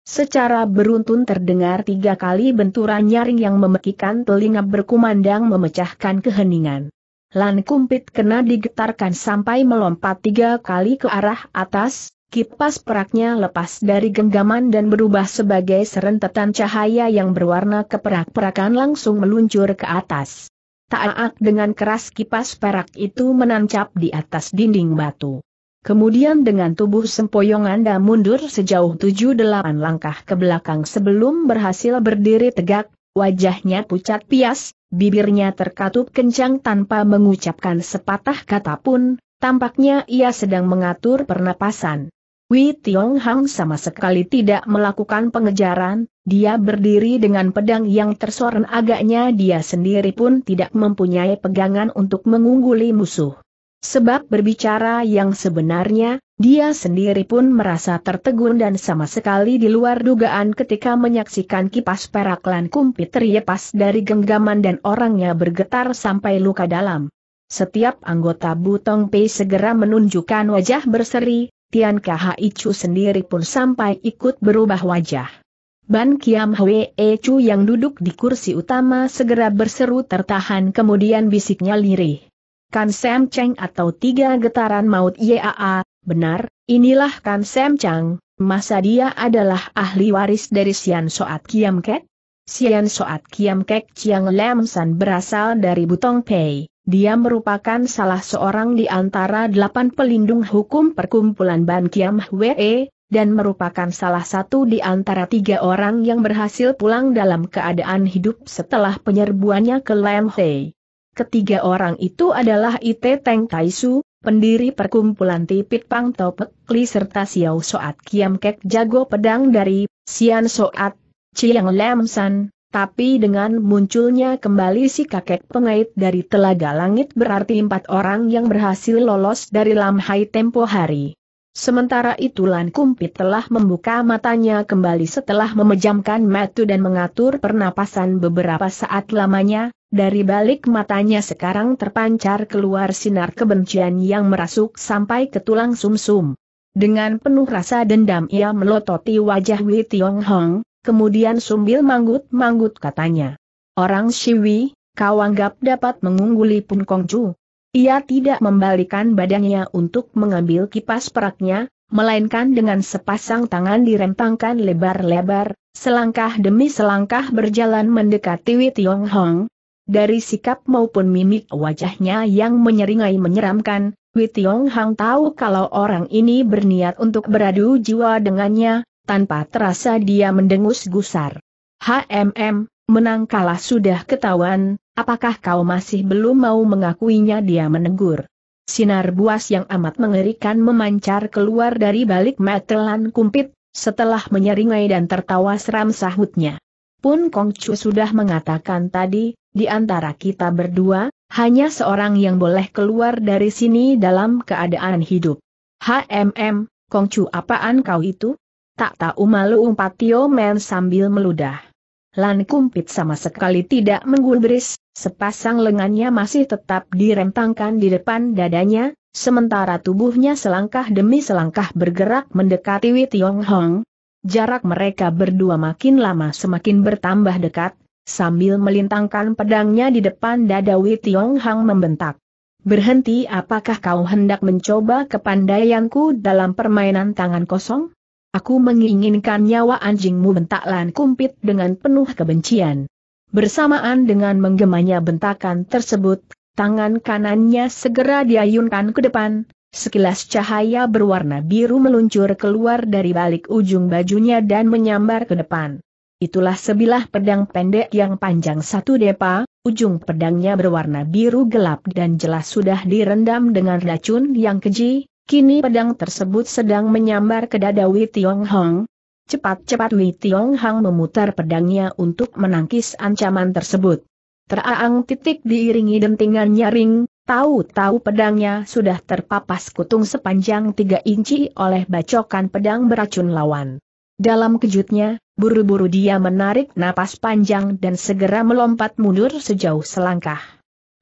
Secara beruntun terdengar tiga kali benturan nyaring yang memekikan telinga berkumandang memecahkan keheningan. Lan kumpit kena digetarkan sampai melompat tiga kali ke arah atas, kipas peraknya lepas dari genggaman dan berubah sebagai serentetan cahaya yang berwarna keperak-perakan langsung meluncur ke atas. Taak dengan keras kipas perak itu menancap di atas dinding batu. Kemudian dengan tubuh sempoyongan Anda mundur sejauh 7-8 langkah ke belakang sebelum berhasil berdiri tegak, wajahnya pucat pias, bibirnya terkatup kencang tanpa mengucapkan sepatah kata pun, tampaknya ia sedang mengatur pernapasan. Wei Tiong Hang sama sekali tidak melakukan pengejaran, dia berdiri dengan pedang yang tersoren agaknya dia sendiri pun tidak mempunyai pegangan untuk mengungguli musuh. Sebab berbicara yang sebenarnya, dia sendiri pun merasa tertegun dan sama sekali di luar dugaan ketika menyaksikan kipas perak Lan Kumpi terlepas dari genggaman dan orangnya bergetar sampai luka dalam. Setiap anggota Butong Pei segera menunjukkan wajah berseri, Tian Khai sendiri pun sampai ikut berubah wajah. Ban Kiam Hwe e Chu yang duduk di kursi utama segera berseru tertahan kemudian bisiknya lirih. Kan Sam Cheng atau tiga getaran maut YAA, benar, inilah Kan Sam Cheng, masa dia adalah ahli waris dari Sian Soat Kiam Kek? Sian Soat Kiam Kek Chiang Lam San berasal dari Butong Pei. Dia merupakan salah seorang di antara delapan pelindung hukum perkumpulan Ban Kiam Hwee, dan merupakan salah satu di antara tiga orang yang berhasil pulang dalam keadaan hidup setelah penyerbuannya ke Lam Hei. Ketiga orang itu adalah Ite Teng Taisu, pendiri perkumpulan Tipit Pang Topek Li serta Xiao Soat Kiam Kek Jago Pedang dari Sian Soat, Chiang Lam San, tapi dengan munculnya kembali si kakek pengait dari telaga langit berarti empat orang yang berhasil lolos dari Lamhai tempo hari. Sementara itu Lan Kumpit telah membuka matanya kembali setelah memejamkan mata dan mengatur pernapasan beberapa saat lamanya, dari balik matanya sekarang terpancar keluar sinar kebencian yang merasuk sampai ke tulang sumsum. -sum. Dengan penuh rasa dendam ia melototi wajah Wei Tiong Hong, kemudian sumbil manggut-manggut katanya. Orang Siwi, kau anggap dapat mengungguli Pun Kongju. Ia tidak membalikan badannya untuk mengambil kipas peraknya, melainkan dengan sepasang tangan direntangkan lebar-lebar, selangkah demi selangkah berjalan mendekati Wei Tiong Hong. Dari sikap maupun mimik wajahnya yang menyeringai menyeramkan, Wei Tiong Hong tahu kalau orang ini berniat untuk beradu jiwa dengannya, tanpa terasa dia mendengus gusar. HMM, menang kalah sudah ketahuan, apakah kau masih belum mau mengakuinya dia menegur. Sinar buas yang amat mengerikan memancar keluar dari balik metelan kumpit, setelah menyeringai dan tertawa seram sahutnya. Pun Kong Chu sudah mengatakan tadi, di antara kita berdua, hanya seorang yang boleh keluar dari sini dalam keadaan hidup. HMM, Kong Chu apaan kau itu? Tak tahu malu umpat Tio Men sambil meludah. Lan Kumpit sama sekali tidak menggulbris, sepasang lengannya masih tetap direntangkan di depan dadanya, sementara tubuhnya selangkah demi selangkah bergerak mendekati Wei Tiong Hong. Jarak mereka berdua makin lama semakin bertambah dekat, sambil melintangkan pedangnya di depan dada Wei Tiong Hong membentak. Berhenti apakah kau hendak mencoba kepandaianku dalam permainan tangan kosong? Aku menginginkan nyawa anjingmu bentak Lan Kumpit dengan penuh kebencian. Bersamaan dengan menggemanya bentakan tersebut, tangan kanannya segera diayunkan ke depan, sekilas cahaya berwarna biru meluncur keluar dari balik ujung bajunya dan menyambar ke depan. Itulah sebilah pedang pendek yang panjang satu depa, ujung pedangnya berwarna biru gelap dan jelas sudah direndam dengan racun yang keji, Kini pedang tersebut sedang menyambar ke dada Wei Tiong Hong. Cepat-cepat Wei Tiong Hong memutar pedangnya untuk menangkis ancaman tersebut. Teraang titik diiringi dentingan nyaring, tahu-tahu pedangnya sudah terpapas kutung sepanjang tiga inci oleh bacokan pedang beracun lawan. Dalam kejutnya, buru-buru dia menarik napas panjang dan segera melompat mundur sejauh selangkah.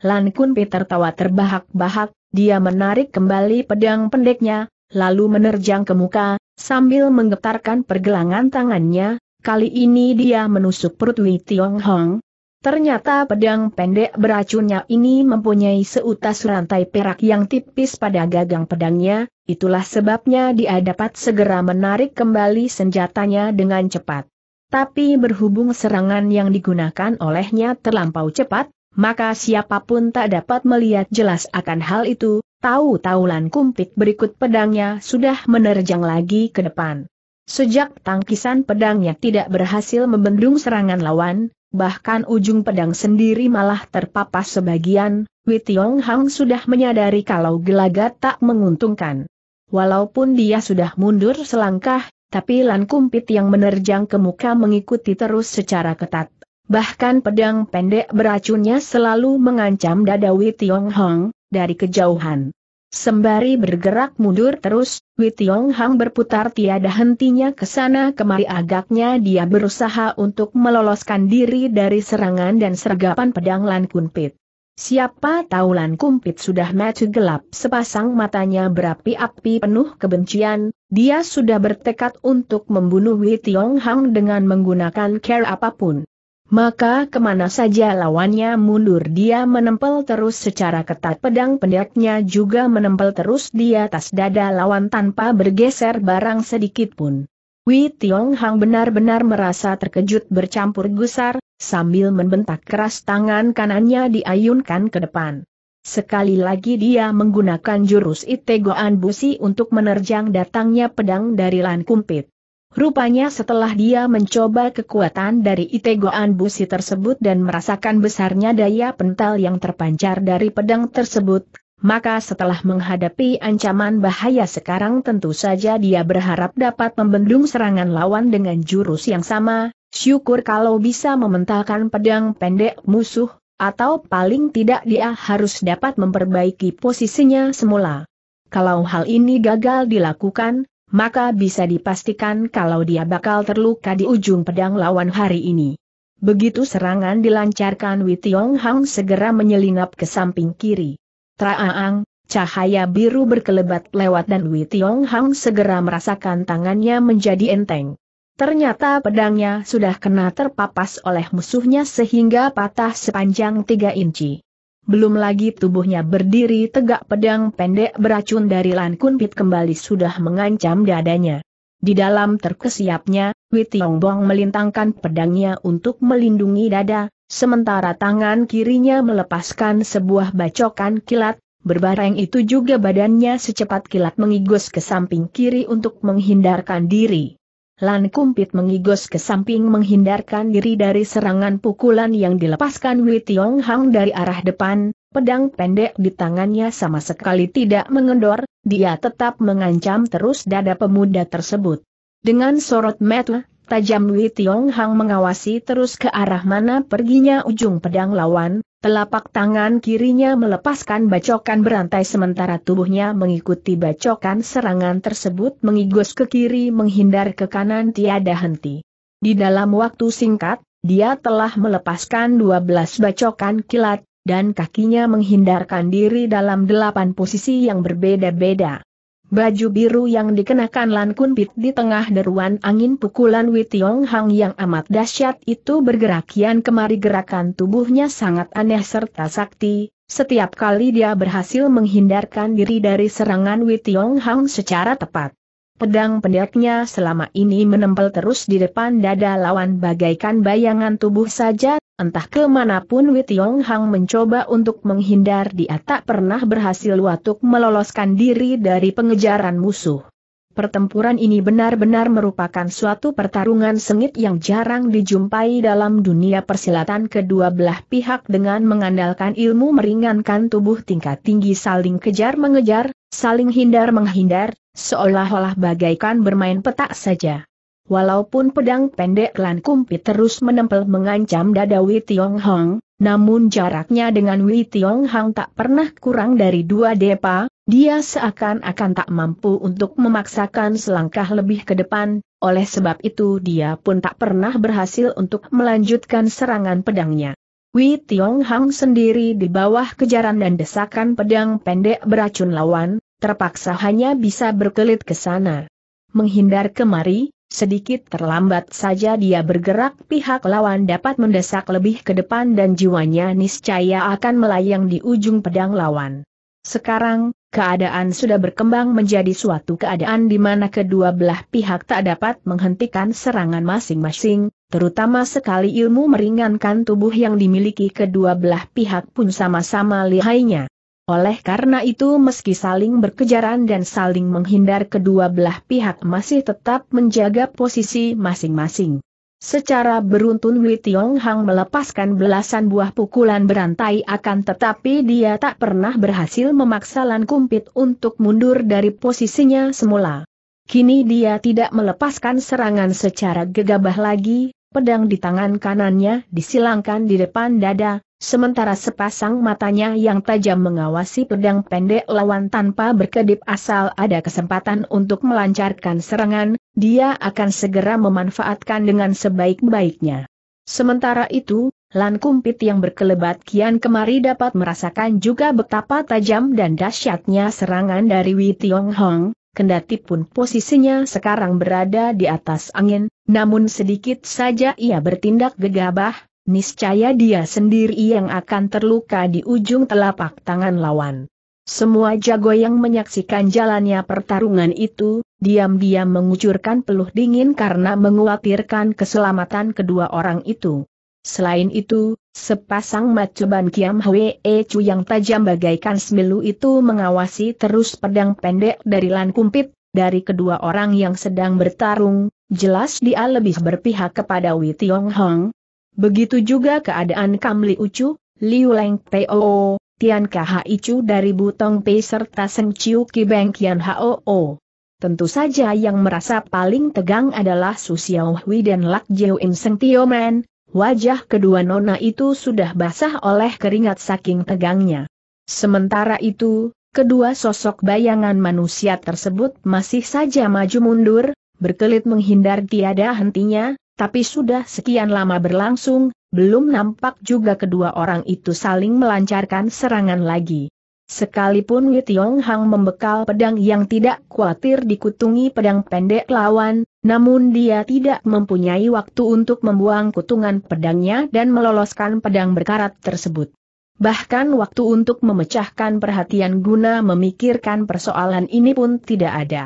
Lan Kun Peter tawa terbahak-bahak, dia menarik kembali pedang pendeknya, lalu menerjang ke muka, sambil menggetarkan pergelangan tangannya, kali ini dia menusuk perut Wei Tiong Hong. Ternyata pedang pendek beracunnya ini mempunyai seutas rantai perak yang tipis pada gagang pedangnya, itulah sebabnya dia dapat segera menarik kembali senjatanya dengan cepat. Tapi berhubung serangan yang digunakan olehnya terlampau cepat, maka siapapun tak dapat melihat jelas akan hal itu, tahu taulan Kumpit berikut pedangnya sudah menerjang lagi ke depan. Sejak tangkisan pedangnya tidak berhasil membendung serangan lawan, bahkan ujung pedang sendiri malah terpapas sebagian, Witiong Hang sudah menyadari kalau gelagat tak menguntungkan. Walaupun dia sudah mundur selangkah, tapi Lan Kumpit yang menerjang ke muka mengikuti terus secara ketat. Bahkan pedang pendek beracunnya selalu mengancam dada Wei Tiong Hong, dari kejauhan. Sembari bergerak mundur terus, Wei Tiong Hong berputar tiada hentinya ke sana kemari agaknya dia berusaha untuk meloloskan diri dari serangan dan sergapan pedang Lan Kumpit. Siapa tahu Lan Kumpit sudah mati gelap sepasang matanya berapi-api penuh kebencian, dia sudah bertekad untuk membunuh Wei Tiong Hong dengan menggunakan care apapun. Maka kemana saja lawannya mundur dia menempel terus secara ketat pedang pendeknya juga menempel terus di atas dada lawan tanpa bergeser barang sedikit pun. Wei Tiong Hang benar-benar merasa terkejut bercampur gusar, sambil membentak keras tangan kanannya diayunkan ke depan. Sekali lagi dia menggunakan jurus Itegoan Busi untuk menerjang datangnya pedang dari Lan Kumpit. Rupanya setelah dia mencoba kekuatan dari Itegoan busi tersebut dan merasakan besarnya daya pental yang terpancar dari pedang tersebut, maka setelah menghadapi ancaman bahaya sekarang tentu saja dia berharap dapat membendung serangan lawan dengan jurus yang sama, syukur kalau bisa mementalkan pedang pendek musuh, atau paling tidak dia harus dapat memperbaiki posisinya semula. Kalau hal ini gagal dilakukan, maka bisa dipastikan kalau dia bakal terluka di ujung pedang lawan hari ini. Begitu serangan dilancarkan Witiong Hang segera menyelinap ke samping kiri. Traaang, cahaya biru berkelebat lewat dan Witiong Hang segera merasakan tangannya menjadi enteng. Ternyata pedangnya sudah kena terpapas oleh musuhnya sehingga patah sepanjang 3 inci belum lagi tubuhnya berdiri tegak pedang pendek beracun dari Lan Kun Pit kembali sudah mengancam dadanya. Di dalam terkesiapnya, Witiong Bong melintangkan pedangnya untuk melindungi dada, sementara tangan kirinya melepaskan sebuah bacokan kilat, berbareng itu juga badannya secepat kilat mengigus ke samping kiri untuk menghindarkan diri. Lan Kumpit mengigos ke samping menghindarkan diri dari serangan pukulan yang dilepaskan Wei Tiong Hang dari arah depan, pedang pendek di tangannya sama sekali tidak mengendor, dia tetap mengancam terus dada pemuda tersebut. Dengan sorot mata, tajam Wei Tiong Hang mengawasi terus ke arah mana perginya ujung pedang lawan, telapak tangan kirinya melepaskan bacokan berantai sementara tubuhnya mengikuti bacokan serangan tersebut mengigus ke kiri menghindar ke kanan tiada henti. Di dalam waktu singkat, dia telah melepaskan 12 bacokan kilat, dan kakinya menghindarkan diri dalam delapan posisi yang berbeda-beda. Baju biru yang dikenakan Lan Kun Pit di tengah deruan angin pukulan Witiong Hang yang amat dahsyat itu bergerak kian kemari gerakan tubuhnya sangat aneh serta sakti, setiap kali dia berhasil menghindarkan diri dari serangan Witiong Hang secara tepat. Pedang pendeknya selama ini menempel terus di depan dada lawan bagaikan bayangan tubuh saja Entah kemanapun Young Hang mencoba untuk menghindar dia tak pernah berhasil watuk meloloskan diri dari pengejaran musuh. Pertempuran ini benar-benar merupakan suatu pertarungan sengit yang jarang dijumpai dalam dunia persilatan kedua belah pihak dengan mengandalkan ilmu meringankan tubuh tingkat tinggi saling kejar-mengejar, saling hindar-menghindar, seolah-olah bagaikan bermain petak saja. Walaupun pedang pendek Lan Kumpit terus menempel mengancam dada Wei Tiong Hong, namun jaraknya dengan Wei Tiong Hong tak pernah kurang dari dua depa, dia seakan-akan tak mampu untuk memaksakan selangkah lebih ke depan, oleh sebab itu dia pun tak pernah berhasil untuk melanjutkan serangan pedangnya. Wei Tiong Hang sendiri di bawah kejaran dan desakan pedang pendek beracun lawan, terpaksa hanya bisa berkelit ke sana. Menghindar kemari, Sedikit terlambat saja dia bergerak pihak lawan dapat mendesak lebih ke depan dan jiwanya niscaya akan melayang di ujung pedang lawan. Sekarang, keadaan sudah berkembang menjadi suatu keadaan di mana kedua belah pihak tak dapat menghentikan serangan masing-masing, terutama sekali ilmu meringankan tubuh yang dimiliki kedua belah pihak pun sama-sama lihainya. Oleh karena itu meski saling berkejaran dan saling menghindar kedua belah pihak masih tetap menjaga posisi masing-masing. Secara beruntun Wei Tiong Hang melepaskan belasan buah pukulan berantai akan tetapi dia tak pernah berhasil memaksa Lan Kumpit untuk mundur dari posisinya semula. Kini dia tidak melepaskan serangan secara gegabah lagi, pedang di tangan kanannya disilangkan di depan dada, sementara sepasang matanya yang tajam mengawasi pedang pendek lawan tanpa berkedip asal ada kesempatan untuk melancarkan serangan, dia akan segera memanfaatkan dengan sebaik-baiknya. Sementara itu, Lan Kumpit yang berkelebat kian kemari dapat merasakan juga betapa tajam dan dahsyatnya serangan dari Wei Tiong Hong, kendati pun posisinya sekarang berada di atas angin, namun sedikit saja ia bertindak gegabah, niscaya dia sendiri yang akan terluka di ujung telapak tangan lawan. Semua jago yang menyaksikan jalannya pertarungan itu, diam-diam mengucurkan peluh dingin karena menguatirkan keselamatan kedua orang itu. Selain itu, sepasang macuban Kiam Hwe e Chu yang tajam bagaikan semilu itu mengawasi terus pedang pendek dari Lan Kumpit, dari kedua orang yang sedang bertarung, Jelas dia lebih berpihak kepada Wei Tiong Hong. Begitu juga keadaan Kam Li Ucu, Liu Leng Teo, Tian Khai Chu dari Butong Pei serta Seng Chiu Ki Beng Kian Hoo. Tentu saja yang merasa paling tegang adalah Su Xiao Hui dan Lak Jiu In Seng Tio Men. wajah kedua nona itu sudah basah oleh keringat saking tegangnya. Sementara itu, kedua sosok bayangan manusia tersebut masih saja maju mundur, berkelit menghindar tiada hentinya, tapi sudah sekian lama berlangsung, belum nampak juga kedua orang itu saling melancarkan serangan lagi. Sekalipun Witiong Hang membekal pedang yang tidak khawatir dikutungi pedang pendek lawan, namun dia tidak mempunyai waktu untuk membuang kutungan pedangnya dan meloloskan pedang berkarat tersebut. Bahkan waktu untuk memecahkan perhatian guna memikirkan persoalan ini pun tidak ada.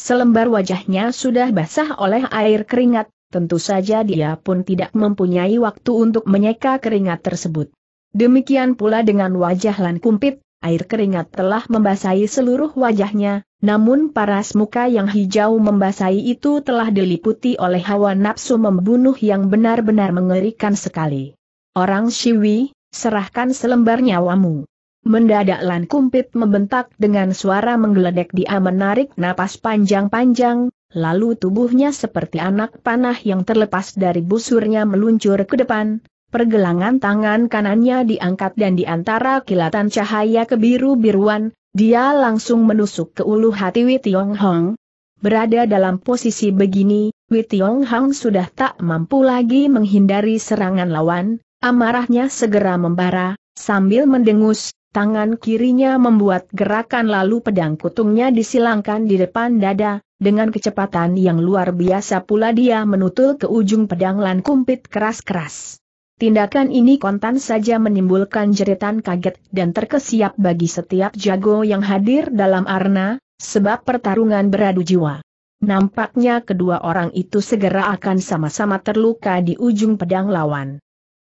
Selembar wajahnya sudah basah oleh air keringat, tentu saja dia pun tidak mempunyai waktu untuk menyeka keringat tersebut. Demikian pula dengan wajah Lan Kumpit, air keringat telah membasahi seluruh wajahnya, namun paras muka yang hijau membasahi itu telah diliputi oleh hawa nafsu membunuh yang benar-benar mengerikan sekali. Orang Siwi, serahkan selembar nyawamu. Mendadak Lan Kumpit membentak dengan suara menggeledek dia menarik napas panjang-panjang, lalu tubuhnya seperti anak panah yang terlepas dari busurnya meluncur ke depan, Pergelangan tangan kanannya diangkat dan di antara kilatan cahaya kebiru-biruan, dia langsung menusuk ke ulu hati Witiong Hong. Berada dalam posisi begini, Witiong Hong sudah tak mampu lagi menghindari serangan lawan, amarahnya segera membara, sambil mendengus, Tangan kirinya membuat gerakan lalu pedang kutungnya disilangkan di depan dada, dengan kecepatan yang luar biasa pula dia menutul ke ujung pedang lan kumpit keras-keras. Tindakan ini kontan saja menimbulkan jeritan kaget dan terkesiap bagi setiap jago yang hadir dalam arena, sebab pertarungan beradu jiwa. Nampaknya kedua orang itu segera akan sama-sama terluka di ujung pedang lawan.